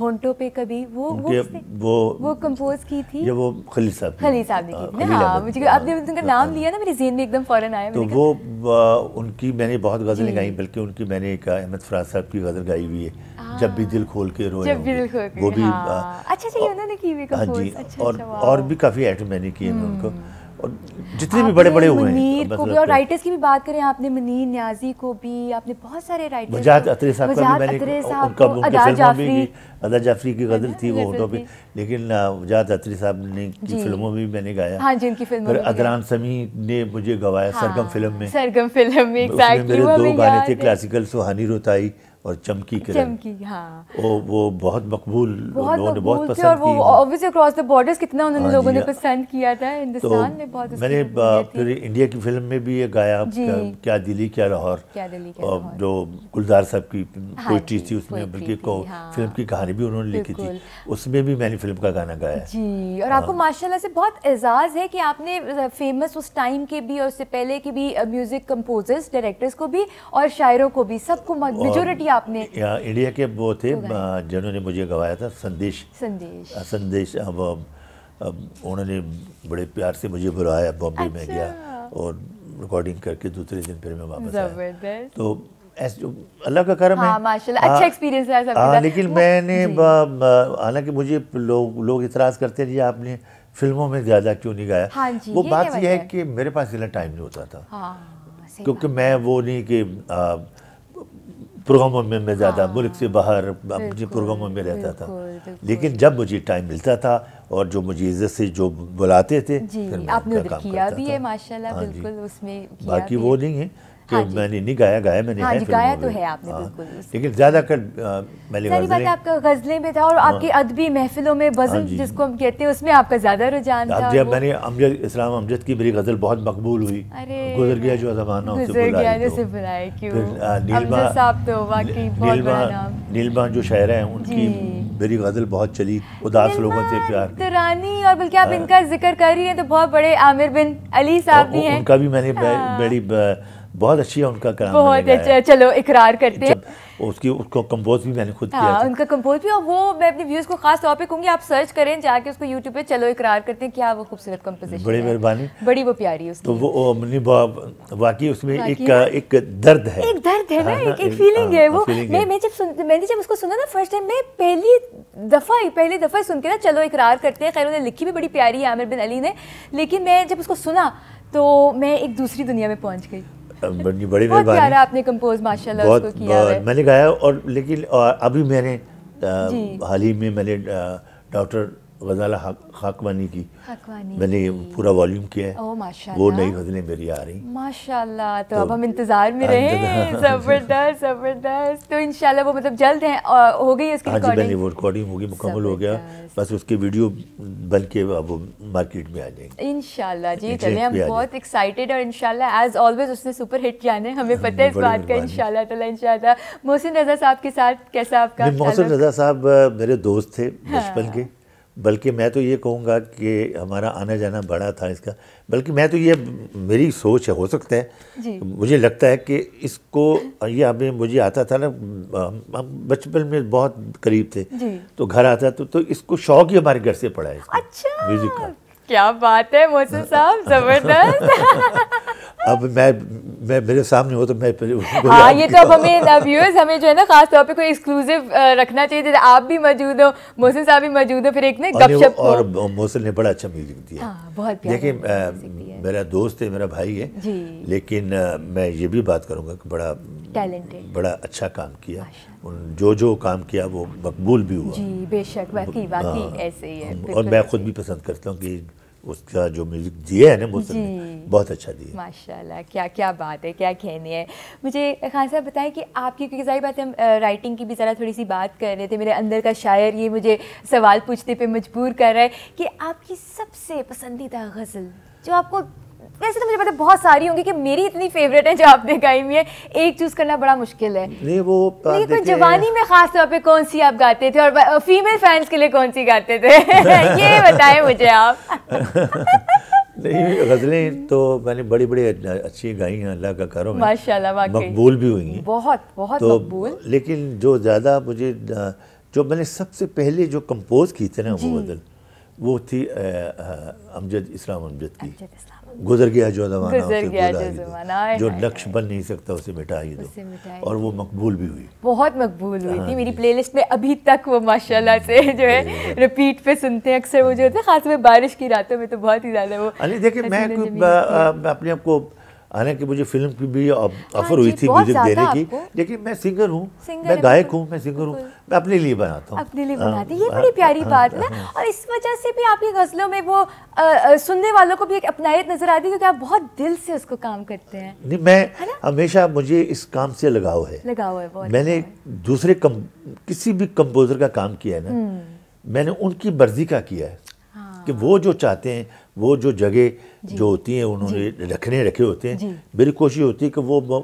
होंटो पे कभी वो वो वो कंपोज की थी जो वो खली साहब खली साहब ने की थी हाँ मुझे आपने उनका नाम हाँ। लिया ना मेरे जहन में एकदम फ़ौरन आया तो वो उनकी मैंने बहुत गज़लें गाई बल्कि उनकी मैंने एक अहमद फराज साहब की गज़ल गाई हुई है हाँ। जब भी दिल खोल के रोए वो भी हाँ। अच्छा अच्छा उन्होंने की हुई कंपोज अच्छा, और अच्छा, और भी काफ़ी आइटम मैंने किए उनको हम्म। और जितने भी बड़े बड़े हुए हैं मनीर को भी और राइटर्स की भी बात करें आपने मनीर न्याजी को भी आपने बहुत सारे राइटर्स वजात अतरे साहब का भी मैंने उनका उनकी फिल्मों में अदा जाफरी की गजल थी वो होटो पे लेकिन वजात अतरे साहब ने की फिल्मों में मैंने गाया हाँ जी उनकी फिल्मों अदरान समी ने मुझे गवाया सरगम हाँ, फिल्म में सरगम फिल्म में मेरे दो गाने थे क्लासिकल सुहानी रोताई और चमकी किरण चमकी हाँ वो वो बहुत मकबूल बहुत लोगों ने बहुत पसंद और वो ऑब्वियसली अक्रॉस द बॉर्डर्स कितना उन्होंने हाँ लोगों ने पसंद किया था हिंदुस्तान तो ने बहुत मैंने फिर इंडिया की फिल्म में भी ये गाया क्या दिल्ली क्या लाहौर और जो गुलजार साहब की पोइट्री हाँ थी उसमें बल्कि हाँ। फिल्म की कहानी भी उन्होंने लिखी थी उसमें भी मैंने फिल्म का गाना गाया जी और आपको हाँ। माशाल्लाह से बहुत एजाज़ है कि आपने फेमस उस टाइम के भी और उससे पहले के भी म्यूज़िक कम्पोजर्स डायरेक्टर्स को भी और शायरों को भी सबको मेजोरिटी आपने इंडिया के वो थे जिन्होंने मुझे गवाया था संदेश संदेश संदेश अब उन्होंने बड़े प्यार से मुझे बुलाया बॉम्बे अच्छा। में गया अच्छा। और रिकॉर्डिंग करके दूसरे दिन फिर मैं वापस आया तो ऐसे जो अल्लाह का करम हाँ, है माशाल्लाह अच्छा एक्सपीरियंस है हाँ, हाँ लेकिन मैंने हालांकि मुझे लोग लोग इतराज़ करते रहिए आपने फिल्मों में ज़्यादा क्यों नहीं गाया हाँ जी, वो ये बात यह है कि मेरे पास इतना टाइम नहीं होता था हाँ, क्योंकि मैं वो नहीं कि प्रोग्रामों में मैं ज़्यादा हाँ, मुल्क से बाहर अपने प्रोग्रामों में रहता था लेकिन जब मुझे टाइम मिलता था और जो मुझे इज्जत से जो बुलाते थे जी, फिर आपने काम किया भी है माशाल्लाह हाँ बिल्कुल उसमें बाकी वो नहीं है कि हाँ मैंने नहीं गाया गाया मैंने हाँ है गाया तो है आपने हाँ। बिल्कुल लेकिन ज़्यादातर मैंने सारी बात आपका गज़लें में था और हाँ, आपकी अदबी महफिलों में बजन हाँ जिसको हम कहते हैं उसमें आपका ज़्यादा रुझान था जब मैंने अमजद इस्लाम अमजद की मेरी गज़ल बहुत मकबूल हुई गुजर गया जो ज़माना तो। तो नीलमा जो शायर है उनकी मेरी गज़ल बहुत चली उदास लोगों से प्यार रानी और बल्कि आप हाँ। इनका जिक्र कर रही हैं तो बहुत बड़े आमिर बिन अली साहब भी हैं उनका भी मैंने बड़ी बहुत अच्छी है उनका कलाम बहुत अच्छा चलो इकरार करते हैं उसकी उसको कंपोज भी मैंने खुद हाँ, किया उनका कंपोज भी और वो मैं अपने व्यूज को खास तौर पे कहूंगी आप सर्च करें जाके उसको यूट्यूब पे चलो इकरार करते हैं क्या वो खूबसूरत कंपोजिशन बड़ी मेहरबानी बड़ी वो प्यारी तो उसकी तो वो वाकई उसमें एक एक दर्द है एक दर्द है ना हाँ, हाँ, एक एक फीलिंग हाँ, है वो मैं मैं जब मैंने जब उसको सुना ना फर्स्ट टाइम मैं पहली दफ़ा पहली दफ़ा सुन के ना चलो इकरार करते हैं खैर उन्होंने लिखी भी बड़ी प्यारी है आमिर बिन अली ने लेकिन मैं जब उसको सुना तो मैं एक दूसरी दुनिया में पहुंच गई बड़ी बड़ी मेहरबानी आपने कंपोज माशाल्लाह बहुत उसको किया है। मैंने गाया और लेकिन और अभी मैंने हाल ही में मैंने डॉक्टर गजाला खाकवानी की हाकवानी मैंने पूरा वॉल्यूम किया है वो नई गज़लें मेरी आ रही माशाल्लाह तो, तो अब हम इंतज़ार में रहे ज़बरदस्त ज़बरदस्त तो इनशाला वो मतलब जल्द है हो गई उसकी हाँ जी मैंने वो रिकॉर्डिंग होगी मुकम्मल हो गया बस उसकी वीडियो बन के अब मार्केट में आ जाएगी इंशाल्लाह जी चले हम बहुत एक्साइटेड और इनशाला एज ऑलवेज उसने सुपर हिट जाना है हमें हाँ पता है इस बात का इनशाला ताला तो मोहसिन रजा साहब के साथ कैसा आपका मोहसिन रजा साहब मेरे दोस्त थे हाँ। बचपन के बल्कि मैं तो ये कहूँगा कि हमारा आना जाना बड़ा था इसका बल्कि मैं तो ये मेरी सोच है हो सकता है मुझे लगता है कि इसको ये अभी मुझे आता था ना हम बचपन में बहुत करीब थे तो घर आता तो तो इसको शौक ही हमारे घर से पड़ा है अच्छा म्यूज़िक का क्या बात है मोहसिन साहब ज़बरदस्त अब मैं मैं मेरे सामने हो तो मैं हाँ ये तो अब हमें व्यूअर्स हमें जो है ना खास तौर पे कोई एक्सक्लूसिव रखना चाहिए जैसे आप भी मौजूद हो मोहसिन साहब भी मौजूद हो फिर एक ना गपशप और मोहसिन ने बड़ा अच्छा म्यूजिक दिया हाँ, बहुत देखिए मेरा दोस्त है मेरा भाई है लेकिन मैं ये भी बात करूँगा कि बड़ा टैलेंटेड बड़ा अच्छा काम किया जो जो काम किया वो मकबूल भी हुआ जी बेशक बाकी बाकी हाँ, ऐसे ही है और मैं खुद भी पसंद करता हूँ कि उसका जो म्यूज़िक दिया है ना मोहसिन बहुत अच्छा दिया माशाल्लाह क्या क्या बात है क्या कहनी है मुझे खान साहब बताएं कि आपकी क्योंकि सारी बात हम राइटिंग की भी ज़रा थोड़ी सी बात कर रहे थे मेरे अंदर का शायर ये मुझे सवाल पूछने पे मजबूर कर रहा है कि आपकी सबसे पसंदीदा गज़ल जो आपको वैसे तो मुझे पता है बहुत सारी होंगी कि मेरी इतनी फेवरेट है जो आपने गाई हुई है एक चूज करना बड़ा मुश्किल है नहीं वो लेकिन जवानी में खास तौर पे कौन सी आप गाते थे और फीमेल फैंस के लिए कौन सी गाते थे ये बताए मुझे आप नहीं गज़लें तो मैंने बड़ी बड़ी अच्छी गाई हैं अल्लाह का करो माशाल्लाह मकबूल भी हुई हैं बहुत बहुत तो मकबूल लेकिन जो ज़्यादा मुझे जो मैंने सबसे पहले जो कंपोज की थी ना वो गज़ल वो थी अमजद इस्लाम अमजद की गुजर गया जो जमाना गुजर गया जो तो। जमाना जो लक्ष्य बन नहीं सकता उसे मिटा ही दो और वो मकबूल भी हुई बहुत मकबूल हुई थी हाँ मेरी प्लेलिस्ट में अभी तक वो माशाल्लाह से हम्म, जो है रिपीट पे सुनते हैं अक्सर वो जो होता है खासकर बारिश की रातों में तो बहुत ही ज़्यादा वो अरे देखिए मैं अपने आप को हालांकि मुझे फिल्म की भी ऑफर हाँ हुई थी म्यूजिक देने की लेकिन मैं सिंगर हूँ मैं गायक हूँ मैं सिंगर हूँ मैं अपने लिए बनाता हूँ अपने लिए हाँ, बनाती ये हाँ, बड़ी प्यारी बात है और इस वजह से भी आपकी गज़लों में वो सुनने वालों को भी एक अपनायत नज़र आती है क्योंकि आप बहुत दिल से उसको काम करते हैं नहीं मैं हमेशा मुझे इस काम से लगाव है लगाव है मैंने दूसरे किसी भी कंपोज़र का काम किया है ना हम्म। मैंने उनकी मर्जी का किया है कि वो जो चाहते हैं वो जो जगह जो होती हैं उन्होंने रखने रखे होते हैं मेरी कोशिश होती है कि वो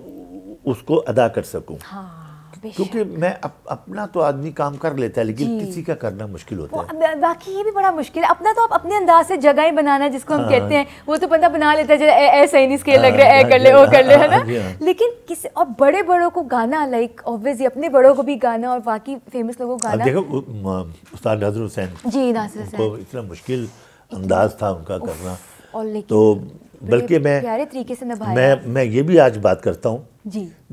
उसको अदा कर सकूँ हाँ, क्योंकि मैं अप, अपना तो आदमी काम कर लेता है लेकिन किसी का करना मुश्किल होता है बाकी ये भी बड़ा मुश्किल है अपना तो आप अपने अंदाज से जगह ही बनाना जिसको हम हाँ। कहते हैं वो तो बंदा बना लेता है ऐसा ही नहीं स्केल लग रहा है हाँ, ए कर ले वो कर ले है ना लेकिन किसी और बड़े बड़ों को गाना लाइक ऑब्वियसली अपने बड़ों को भी गाना और बाकी फेमस लोगों को गाना देखो उस्ताद नाजर हुसैन जी नाजर हुसैन इतना मुश्किल अंदाज था उनका करना तो बल्कि मैं तरीके से मैं मैं ये भी आज बात करता हूँ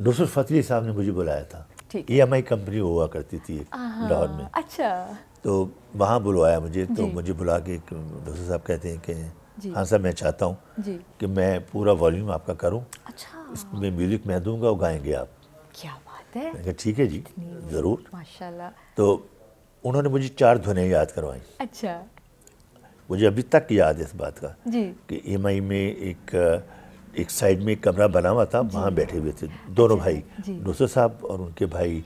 नुसर फतली साहब ने मुझे बुलाया था ई एम आई कंपनी हुआ करती थी लाहौर में अच्छा तो वहाँ बुलवाया मुझे तो मुझे बुला के नुसर साहब कहते हैं कि हाँ सर मैं चाहता हूँ कि मैं पूरा वॉल्यूम आपका करूँ अच्छा इसमें म्यूज़िक मैं दूंगा और गाएंगे आप क्या बात है ठीक है जी ज़रूर माशाल्लाह तो उन्होंने मुझे चार ध्वनिया याद करवाई अच्छा मुझे अभी तक याद है इस बात का कि एम में एक एक साइड में कमरा बना हुआ था वहाँ बैठे हुए थे दोनों भाई नुसर साहब और उनके भाई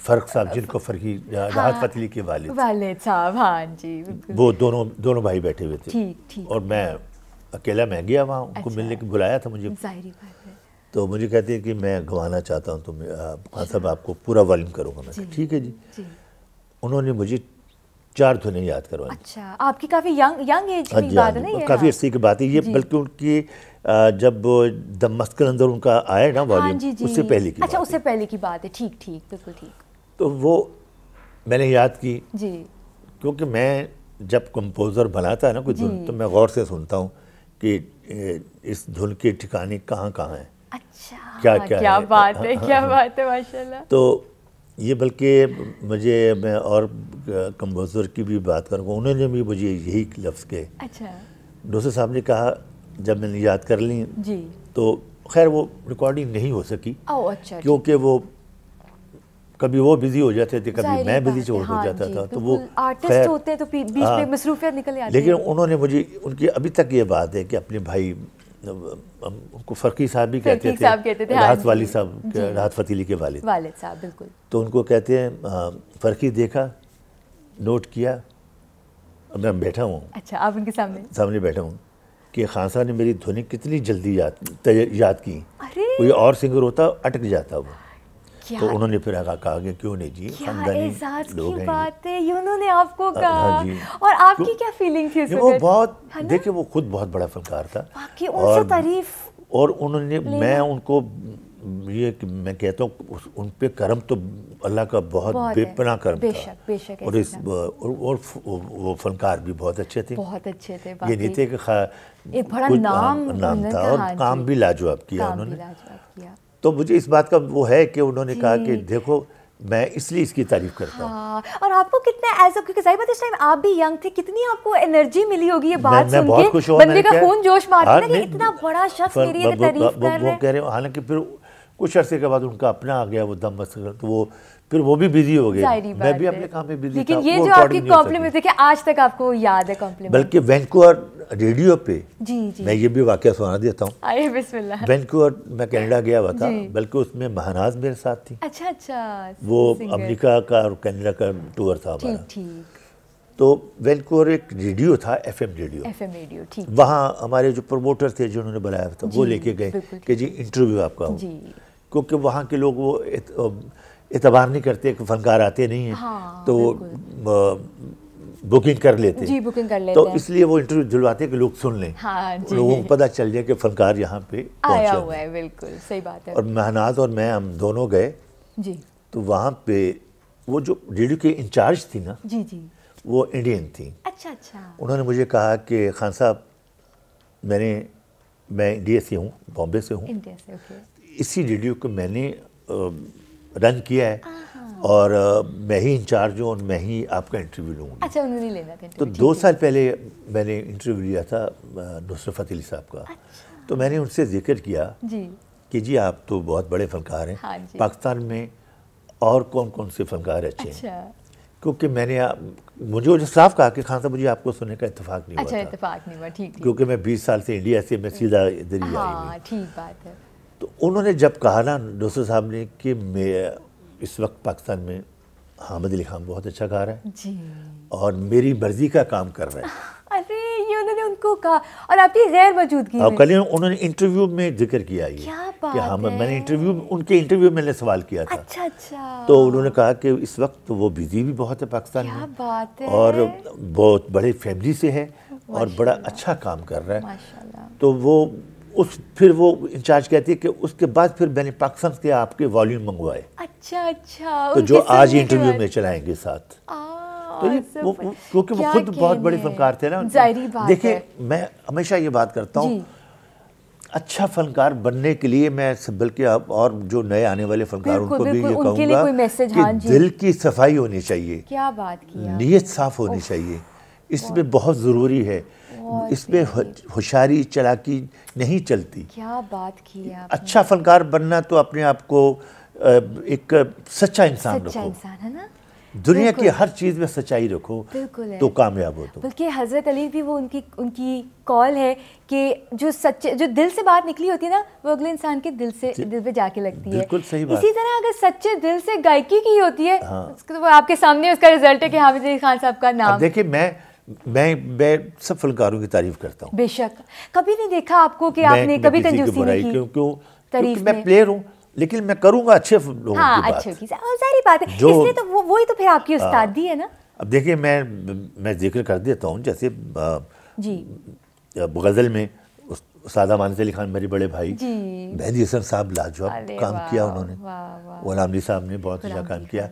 फर्क साहब जिनको फर्की हाँ। राहत पतली के वाले साहब हाँ जी वो दोनों दोनों भाई बैठे हुए थे ठीक ठीक और मैं अकेला मैं गया वहाँ उनको अच्छा। मिलने के बुलाया था मुझे तो मुझे कहते हैं कि मैं गवाना चाहता हूँ तो खान हाँ साहब अच्छा। आपको पूरा वॉल्यूम करूँगा मैं ठीक है जी उन्होंने मुझे चार धुनें याद करवाई अच्छा आपकी काफ़ी यंग यंग एज की हाँ बात हाँ है ना काफ़ी हाँ। अर्से की बात है ये बल्कि उनकी जब द मस्कल अंदर उनका आया ना वॉल्यूम उससे पहले की अच्छा उससे पहले की बात है ठीक ठीक बिल्कुल ठीक तो वो मैंने याद की जी क्योंकि मैं जब कंपोज़र बनाता है ना कोई धुन तो मैं गौर से सुनता हूँ कि इस धुन के ठिकाने कहाँ कहाँ हैं अच्छा क्या क्या, क्या है? बात है क्या बात है माशाल्लाह तो ये बल्कि मुझे मैं और कंपोज़र की भी बात करूँगा उन्होंने भी मुझे यही लफ्ज़ के अच्छा डोसे साहब ने कहा जब मैंने याद कर ली जी तो खैर वो रिकॉर्डिंग नहीं हो सकी अच्छा, क्योंकि वो कभी वो बिजी हो जाते थे कभी मैं बिजी छोड़ हो हाँ जाता था तो वो आर्टिस्ट होते हैं तो बीच में हाँ। मसरूफियत निकल लेकिन उन्होंने मुझे उनकी अभी तक ये बात है कि अपने भाई उनको फरकी साहब भी कहते थे, कहते थे हाँ राहत वाली साहब राहत फतीली के वालिद वालिद साहब बिल्कुल तो उनको कहते हैं फरकी देखा नोट किया मैं बैठा हूँ अच्छा आप उनके सामने सामने बैठा हूँ कि खान साहब ने मेरी ध्वनि कितनी जल्दी याद याद की कोई और सिंगर होता अटक जाता वो तो उन्होंने फिर आगा कहा कि क्यों नहीं जी खानदानी लोग हैं बात है ये उन्होंने आपको हाँ, कहा हाँ और आपकी क्या फीलिंग थी वो बहुत देखिए वो खुद बहुत बड़ा फनकार था और तारीफ और उन्होंने मैं उनको ये मैं कहता हूँ उन पे करम तो अल्लाह का बहुत, बहुत बेपना करम बेशक, था बेशक और इस और, और वो फनकार भी बहुत अच्छे थे बहुत अच्छे थे ये नहीं थे कि एक बड़ा नाम हाँ, नाम था और काम भी लाजवाब किया उन्होंने तो मुझे इस बात का वो है कि उन्होंने कहा कि देखो मैं इसलिए इसकी तारीफ करता हूँ हाँ, और आपको कितना एज क्योंकि सही बात इस टाइम आप भी यंग थे कितनी आपको एनर्जी मिली होगी ये बात मैं, मैं बहुत खुश बंदे का खून जोश मारता हाँ, है इतना बड़ा शख्स मेरी तारीफ कर रहा है हालांकि फिर कुछ अरसे के बाद उनका अपना आ गया वो दम मसलन तो वो फिर वो भी बिजी हो गए मैं भी अपने काम में बिजी लेकिन ये जो आपकी कॉम्प्लीमेंट देखिए आज तक आपको याद है कॉम्प्लीमेंट बल्कि वैंकूवर रेडियो पे जी जी मैं ये भी वाक्य सुना देता हूँ वैंकूवर मैं कनाडा गया हुआ था बल्कि उसमें महाराज मेरे साथ थी अच्छा अच्छा वो अमेरिका का और कनाडा का टूर था हमारा तो वैनकूवर एक रेडियो था एफएम रेडियो एफएम रेडियो ठीक वहाँ हमारे जो प्रमोटर थे जिन्होंने बुलाया था वो लेके गए कि जी इंटरव्यू आपका हो क्योंकि वहाँ के लोग वो एतबार नहीं करते फनकार आते नहीं हैं हाँ, तो बुकिंग कर लेते जी बुकिंग कर तो लेते तो इसलिए वो इंटरव्यू दिलवाते कि लोग सुन लें हाँ, लोगों को पता चल जाए कि फनकार यहाँ पे आया हुआ है बिल्कुल सही बात है और महनाज और मैं हम दोनों गए जी तो वहाँ पे वो जो रेडियो के इंचार्ज थी ना जी जी वो इंडियन थी अच्छा अच्छा उन्होंने मुझे कहा कि खान साहब मैंने मैं इंडिया से हूँ बॉम्बे से हूँ इसी रेडियो को मैंने रन किया है और मैं ही इंचार्ज हूँ और मैं ही आपका इंटरव्यू लूँगा अच्छा उन्होंने लेना तो दो साल पहले मैंने इंटरव्यू लिया था नुसरत फतेह अली साहब का अच्छा। तो मैंने उनसे जिक्र किया जी कि जी आप तो बहुत बड़े फनकार हैं हाँ पाकिस्तान में और कौन कौन से फनकार अच्छे अच्छा। हैं क्योंकि मैंने आ, मुझे जो साफ कहा कि खान साहब मुझे आपको सुनने का इतफाक नहीं अच्छा, हुआ इतफाक नहीं हुआ ठीक क्योंकि मैं 20 साल से इंडिया से मैं सीधा इधर ही आई हाँ, ठीक बात है तो उन्होंने जब कहा ना डोसर साहब ने कि मैं इस वक्त पाकिस्तान में हामिद अली खान बहुत अच्छा गा रहा है जी और मेरी मर्जी का काम कर रहा है अरे ये उन्होंने उनको कहा और आपकी गैर मौजूदगी और कल उन्होंने इंटरव्यू में जिक्र किया ये कि हाँ मैंने इंटरव्यू उनके इंटरव्यू में सवाल किया था अच्छा अच्छा तो उन्होंने कहा कि इस वक्त तो वो बिजी भी बहुत है पाकिस्तान में बात है और बहुत बड़े फैमिली से है और बड़ा अच्छा काम कर रहा है तो वो उस फिर वो इंचार्ज कहती है कि उसके बाद फिर मैंने पाकिस्तान से आपके वॉल्यूम मंगवाए अच्छा अच्छा तो जो आज इंटरव्यू में चलाएंगे साथ तो ये वो क्योंकि वो खुद बहुत बड़े फनकार थे ना देखिए मैं हमेशा ये बात करता हूँ अच्छा फनकार बनने के लिए मैं बल्कि अब और जो नए आने वाले फनकार उनको भी ये कहूँगा कि हाँ दिल की सफाई होनी चाहिए क्या बात की नीयत साफ होनी चाहिए इसमें बहुत ज़रूरी है इसमें होशियारी चलाकी नहीं चलती क्या बात की आपने? अच्छा फनकार बनना तो अपने आप को एक सच्चा इंसान सच्चा इंसान है ना दुनिया की हर चीज़ में सच्चाई रखो तो कामयाब हो तो बल्कि हज़रत अली भी वो उनकी उनकी कॉल है कि जो सच्चे जो दिल से बात निकली होती है ना वो अगले इंसान के दिल से दिल पे जाके लगती है सही बात। इसी तरह अगर सच्चे दिल से गायकी की होती है हाँ। तो आपके सामने उसका रिजल्ट है कि हामिद अली खान साहब का नाम देखिए मैं मैं मैं सब फनकारों की तारीफ करता हूँ बेशक कभी नहीं देखा आपको कि आपने कभी कंजूसी नहीं की क्यों क्यों, क्योंकि मैं प्लेयर हूँ लेकिन मैं करूँगा अच्छे लोगों हाँ, की बात अच्छे की सारी बात है जो इसलिए तो वो वही तो फिर आपकी हाँ। उस्ताद दी है ना अब देखिए मैं मैं जिक्र कर देता हूँ जैसे जी गज़ल में सादा मानस अली खान मेरे बड़े भाई मेहंदी हसन साहब लाजवाब काम किया उन्होंने गुलामली साहब ने बहुत अच्छा काम किया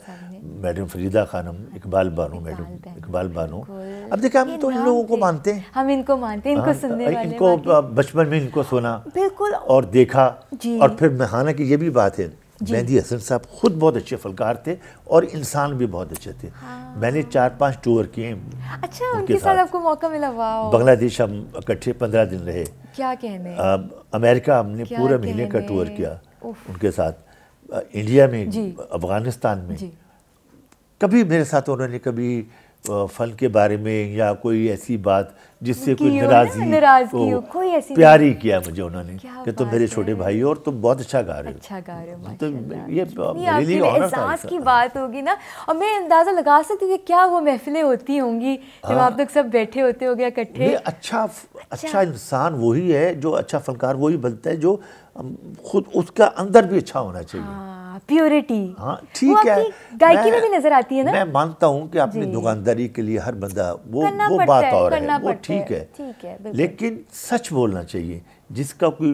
मैडम फरीदा खानम इकबाल बानो मैडम इकबाल बानो अब देखिए हम तो इन लोगों को मानते हैं हम इनको मानते हैं इनको हाँ, सुनने वाले इनको बचपन में इनको सुना बिल्कुल और देखा जी। और फिर महाना की ये भी बात है मेहंदी हसन साहब खुद बहुत अच्छे फलकार थे और इंसान भी बहुत अच्छे थे हाँ। मैंने चार पांच टूर किए अच्छा उनके साथ आपको मौका मिला वाह बांग्लादेश हम इकट्ठे पंद्रह दिन रहे क्या कहने आ, अमेरिका हमने पूरे महीने का टूर किया उनके साथ इंडिया में अफगानिस्तान में कभी मेरे साथ उन्होंने कभी फल के बारे में या कोई ऐसी बात जिससे कोई नाराजगी नाराज तो कोई ऐसी प्यार ही किया मुझे उन्होंने कि तुम मेरे छोटे भाई हो और तुम बहुत अच्छा गा रहे हो अच्छा गा रहे हो तो ये मेरे लिए एहसास की बात होगी ना और मैं अंदाज़ा लगा सकती थी क्या वो महफिलें होती होंगी जब हाँ। आप लोग सब बैठे होते हो गया इकट्ठे अच्छा, अच्छा अच्छा इंसान वही है जो अच्छा फनकार वही बनता है जो खुद उसका अंदर भी अच्छा होना चाहिए हाँ, प्योरिटी हाँ, ठीक है गायकी में भी नजर आती है ना मैं मानता हूँ कि अपनी दुकानदारी के लिए हर बंदा वो वो बात और है वो ठीक है ठीक है लेकिन सच बोलना चाहिए जिसका कोई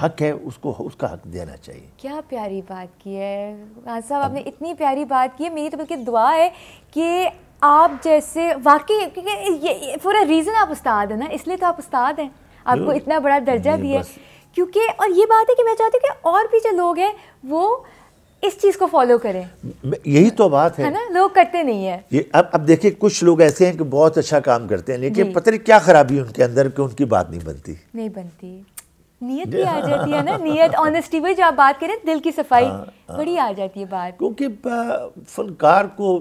हक है उसको उसका हक देना चाहिए क्या प्यारी बात की है आज साहब आपने इतनी प्यारी बात की है मेरी तो बल्कि दुआ है कि आप जैसे वाकई क्योंकि ये फॉर अ रीज़न आप उस्ताद हैं ना इसलिए तो आप उस्ताद हैं आपको हम्म। इतना बड़ा दर्जा दिया है क्योंकि और ये बात है कि मैं चाहती हूँ कि और भी जो लोग हैं वो इस चीज़ को फॉलो करें यही तो बात है, ना लोग करते नहीं है ये अब अब देखिए कुछ लोग ऐसे हैं कि बहुत अच्छा काम करते हैं लेकिन पता नहीं क्या खराबी उनके अंदर कि उनकी बात नहीं बनती नहीं बनती नीयत भी आ जाती है ना नीयत ऑनेस्टी में जो आप बात करें दिल की सफाई हाँ, हाँ। बड़ी आ जाती है बात क्योंकि फनकार को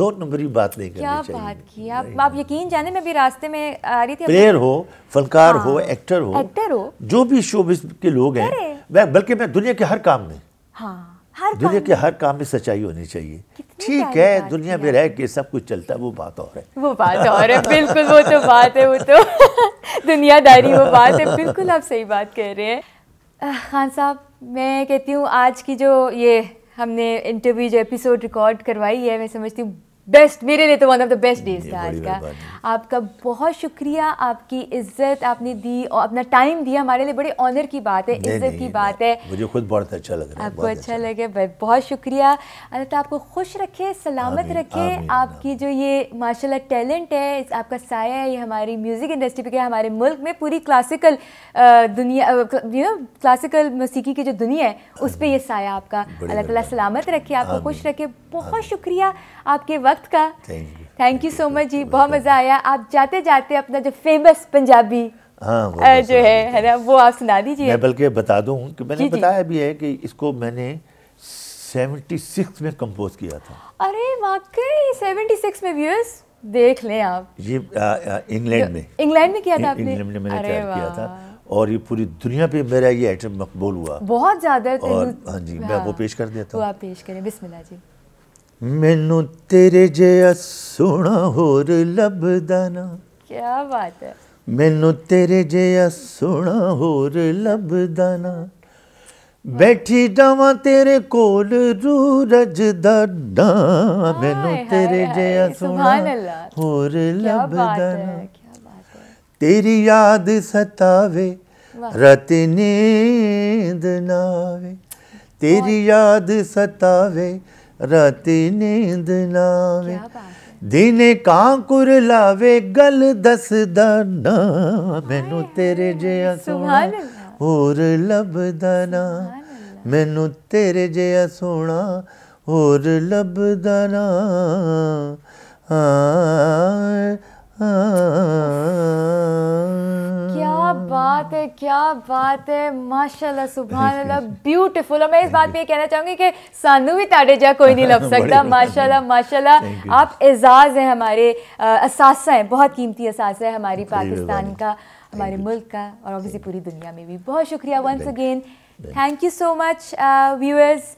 दो नंबरी बात नहीं क्या करनी क्या बात की आप आप यकीन जाने मैं भी रास्ते में आ रही थी प्लेयर हो फनकार हो एक्टर हाँ। हो एक्टर हो जो भी शोबिज के लोग हैं मैं बल्कि मैं दुनिया के हर काम में हाँ हर दुनिया के हर काम में सच्चाई होनी चाहिए ठीक है दुनिया में रह के सब कुछ चलता है वो बात और है वो बात और है बिल्कुल वो तो बात है वो तो दुनियादारी वो बात है बिल्कुल आप सही बात कह रहे हैं खान साहब मैं कहती हूँ आज की जो ये हमने इंटरव्यू जो एपिसोड रिकॉर्ड करवाई है मैं समझती हूँ बेस्ट मेरे लिए तो one of the best days था आज का आपका बहुत शुक्रिया आपकी इज्जत आपने दी और अपना टाइम दिया हमारे लिए बड़े ऑनर की बात है इज्जत की बात है मुझे खुद बहुत अच्छा लग रहा है आपको अच्छा, अच्छा। लगे बहुत शुक्रिया अल्लाह आपको खुश रखे सलामत रखे आपकी जो ये माशाल्लाह टैलेंट है आपका साया है ये हमारी म्यूज़िक इंडस्ट्री पे हमारे मुल्क में पूरी क्लासिकल दुनिया यू नो क्लासिकल मौसीकी की जो दुनिया है उस पर यह साया आपका अल्लाह तलामत सलामत रखे आपको खुश रखे बहुत शुक्रिया आपके वक्त का थैंक यू सो मच जी बहुत मज़ा आया आप जाते जाते अपना जो फेमस पंजाबी हाँ वो जो है है ना वो आप सुना दीजिए मैं बल्कि बता दूं कि मैंने जी बताया जी। भी है कि इसको मैंने 76 में कंपोज किया था अरे वाकई 76 में व्यूअर्स देख लें आप ये इंग्लैंड में इंग्लैंड में किया था आपने इंग्लैंड में मैंने तैयार किया था और ये पूरी दुनिया पे मेरा ये आइटम मकबूल हुआ बहुत ज़्यादा और हाँ जी मैं हाँ। वो पेश कर देता हूँ आप पेश करें बिस्मिल्लाह जी ਮੈਨੂੰ ਤੇਰੇ ਜਿਹਾ ਸੋਹਣਾ ਹੋਰ ਲੱਭਦਾ ਨਾ ਕੀ ਬਾਤ ਹੈ ਮੈਨੂੰ ਤੇਰੇ ਜਿਹਾ ਸੋਹਣਾ ਹੋਰ ਲੱਭਦਾ ਨਾ ਬੈਠੀ ਦਵਾ ਤੇਰੇ ਕੋਲ ਰੂਰਜ ਦਾ ਮੈਨੂੰ ਤੇਰੇ ਜਿਹਾ ਸੋਹਣਾ ਹੋਰ ਲੱਭਦਾ ਨਾ ਤੇਰੀ ਯਾਦ ਸਤਾਵੇ ਰਤ ਨੀਂਦ ਨਾਵੇ ਤੇਰੀ ਯਾਦ ਸਤਾਵੇ ਰਾਤੀ ਨੀਂਦ ਲਾਵੇ ਦਿਨੇ ਕਾਂਕੁਰ ਲਾਵੇ ਗਲ ਦਸਦਾ ਨਾ ਮੈਨੂੰ ਤੇਰੇ ਜਿਹਾ ਸੋਹਣਾ ਹੋਰ ਲੱਭਦਾ ਨਾ ਮੈਨੂੰ ਤੇਰੇ ਜਿਹਾ ਸੋਹਣਾ ਹੋਰ ਲੱਭਦਾ ਨਾ ਆ ਆ बात है क्या बात है माशाल्लाह सुबह अल्लाह ब्यूटीफुल और मैं इस बात पे ये कहना चाहूँगी कि सानू भी ताड़े जा कोई नहीं लग सकता माशाल्लाह माशाल्लाह आप एजाज़ हैं हमारे असासा हैं बहुत कीमती असासा है हमारी पाकिस्तान का हमारे मुल्क का और ऑब्वियसली पूरी दुनिया में भी बहुत शुक्रिया once again thank you so much viewers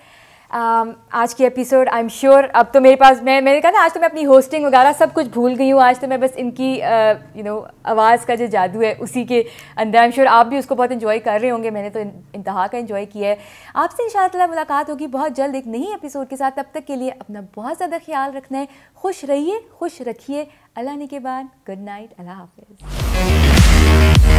Um, आज की एपिसोड आई एम श्योर अब तो मेरे पास मैं मैंने कहा ना आज तो मैं अपनी होस्टिंग वगैरह सब कुछ भूल गई हूँ आज तो मैं बस इनकी you uh, know you know, आवाज़ का जो जादू है उसी के अंदर आई एम श्योर आप भी उसको बहुत इन्जॉय कर रहे होंगे मैंने तो इंतहा का इन्जॉय किया है आपसे इन मुलाकात होगी बहुत जल्द एक नई एपिसोड के साथ तब तक के लिए अपना बहुत ज़्यादा ख्याल रखना है खुश रहिए खुश रखिए अल्लाह ने के बाद गुड नाइट अल्लाह हाफिज़